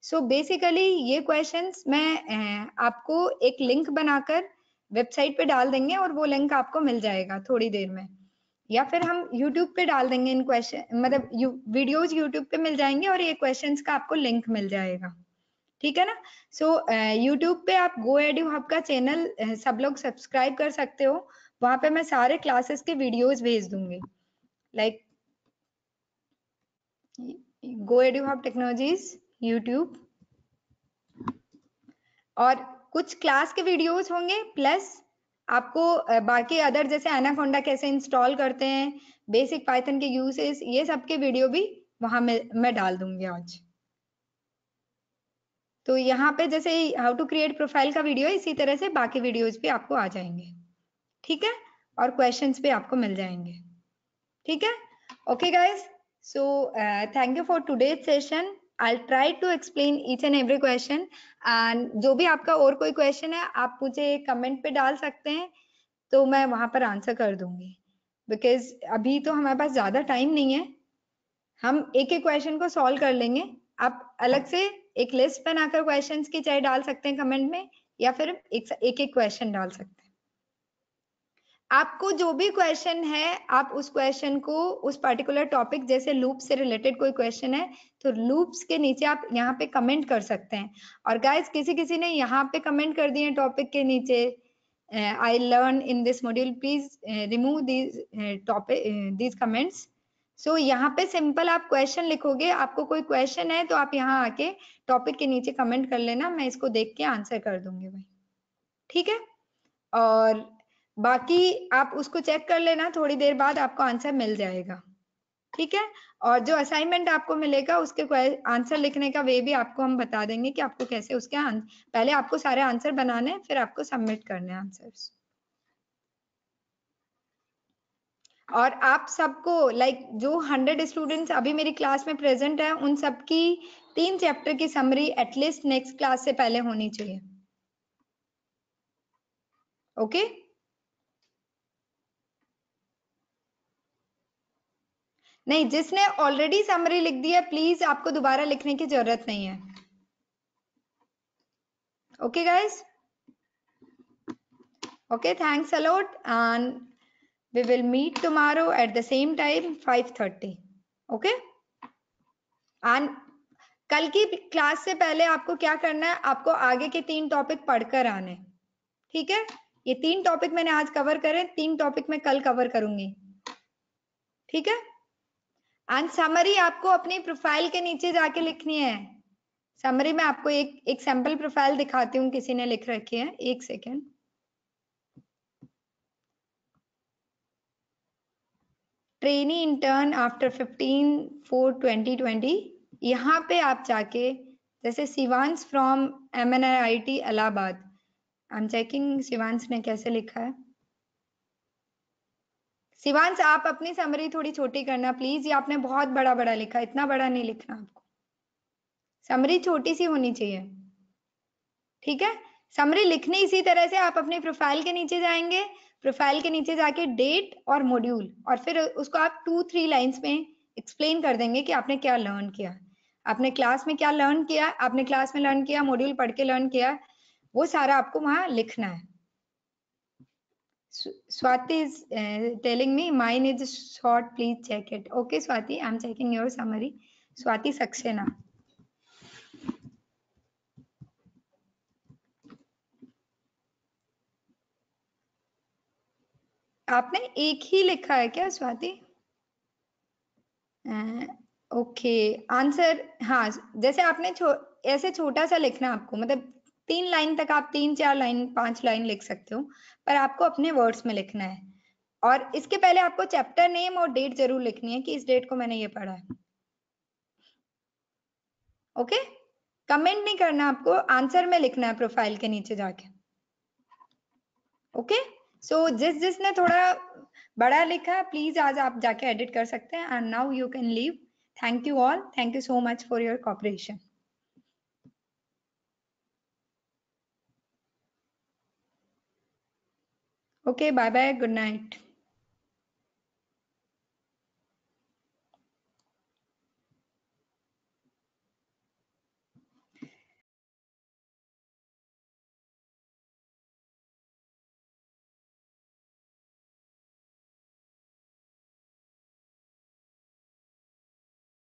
सो so बेसिकली ये क्वेश्चंस मैं आपको एक लिंक बनाकर वेबसाइट पे डाल देंगे और वो लिंक आपको मिल जाएगा थोड़ी देर में या फिर हम यूट्यूब पे डाल देंगे इन क्वेश्चन मतलब यू वीडियोज यूट्यूब पे मिल जाएंगे और ये क्वेश्चन का आपको लिंक मिल जाएगा ठीक है ना सो so, यूट्यूब पे आप गो एड्यू हब का चैनल सब लोग सब्सक्राइब कर सकते हो वहां पे मैं सारे क्लासेस के वीडियोज भेज दूंगी like Go Edu Hub Technologies YouTube और कुछ क्लास के वीडियोज होंगे प्लस आपको बाकी अदर जैसे एनाकोंडा कैसे इंस्टॉल करते हैं बेसिक पाइथन के यूसेस ये सब के वीडियो भी वहां में मैं डाल दूंगी आज तो यहाँ पे जैसे हाउ टू क्रिएट प्रोफाइल का वीडियो इसी तरह से बाकी वीडियोज भी आपको आ जाएंगे ठीक है और क्वेश्चंस भी आपको मिल जाएंगे ठीक है okay guys so thank you for today session I try to explain each and every question and जो भी आपका और कोई क्वेश्चन है आप मुझे कमेंट पे डाल सकते हैं तो मैं वहां पर आंसर कर दूंगी बिकॉज अभी तो हमारे पास ज्यादा टाइम नहीं है हम एक एक क्वेश्चन को सॉल्व कर लेंगे आप अलग से एक लिस्ट बनाकर क्वेश्चंस की चाहे डाल सकते हैं कमेंट में या फिर एक एक क्वेश्चन डाल सकते हैं आपको जो भी क्वेश्चन है आप उस क्वेश्चन को उस पर्टिकुलर टॉपिक जैसे लूप से रिलेटेड कोई क्वेश्चन है तो लूप्स के नीचे आप यहाँ पे कमेंट कर सकते हैं और गाइज किसी किसी ने यहाँ पे कमेंट कर दिए टॉपिक के नीचे I learn in this module please remove these topic these comments so यहाँ पे सिंपल आप क्वेश्चन लिखोगे आपको कोई क्वेश्चन है तो आप यहाँ आके टॉपिक के नीचे कमेंट कर लेना मैं इसको देख के आंसर कर दूंगी भाई ठीक है और बाकी आप उसको चेक कर लेना थोड़ी देर बाद आपको आंसर मिल जाएगा ठीक है और जो असाइनमेंट आपको मिलेगा उसके आंसर लिखने का वे भी आपको हम बता देंगे कि आपको कैसे उसके पहले आपको सारे आंसर बनाने फिर आपको सबमिट करने आंसर आंसर्स और आप सबको लाइक जो हंड्रेड स्टूडेंट्स अभी मेरी क्लास में प्रेजेंट है उन सबकी तीन चैप्टर की समरी एटलीस्ट नेक्स्ट क्लास से पहले होनी चाहिए ओके okay? नहीं जिसने ऑलरेडी समरी लिख दी है प्लीज आपको दोबारा लिखने की जरूरत नहीं है okay guys okay thanks a lot and we will meet tomorrow at the same time time 5:30 okay and कल की क्लास से पहले आपको क्या करना है आपको आगे के तीन टॉपिक पढ़कर आने ठीक है ये तीन टॉपिक मैंने आज कवर करे तीन टॉपिक मैं कल कवर करूंगी ठीक है एंड समरी आपको अपनी प्रोफाइल के नीचे जाके लिखनी है समरी में आपको एक एक सैंपल प्रोफाइल दिखाती हूँ किसी ने लिख रखी है एक second trainee intern after fifteen four twenty twenty यहाँ पे आप जाके जैसे Sivansh from M N I I T Allahabad I am checking Sivansh ने कैसे लिखा है सिवांश आप अपनी समरी थोड़ी छोटी करना प्लीज ये आपने बहुत बड़ा बड़ा लिखा इतना बड़ा नहीं लिखना आपको समरी छोटी सी होनी चाहिए ठीक है समरी लिखनी इसी तरह से आप अपने प्रोफाइल के नीचे जाएंगे प्रोफाइल के नीचे जाके डेट और मॉड्यूल और फिर उसको आप टू थ्री लाइंस में एक्सप्लेन कर देंगे कि आपने क्या लर्न किया आपने क्लास में क्या लर्न किया आपने क्लास में लर्न किया मॉड्यूल पढ़ के लर्न किया वो सारा आपको वहां लिखना है Swati is uh, telling me mine is short. Please check it. Okay, Swati, I'm checking your summary. Swati Saxena. आपने एक ही लिखा है क्या स्वाति ओके आंसर हाँ जैसे आपने छो, ऐसे छोटा सा लिखना आपको मतलब तीन लाइन तक आप तीन चार लाइन पांच लाइन लिख सकते हो पर आपको अपने वर्ड्स में लिखना है और इसके पहले आपको चैप्टर नेम और डेट जरूर लिखनी है कि इस डेट को मैंने ये पढ़ा है ओके okay? कमेंट नहीं करना आपको आंसर में लिखना है प्रोफाइल के नीचे जाके ओके सो जिस जिसने थोड़ा बड़ा लिखा प्लीज आज आप जाके एडिट कर सकते हैं and now you can leave thank you all thank you so much for your cooperation Okay, bye bye. Good night.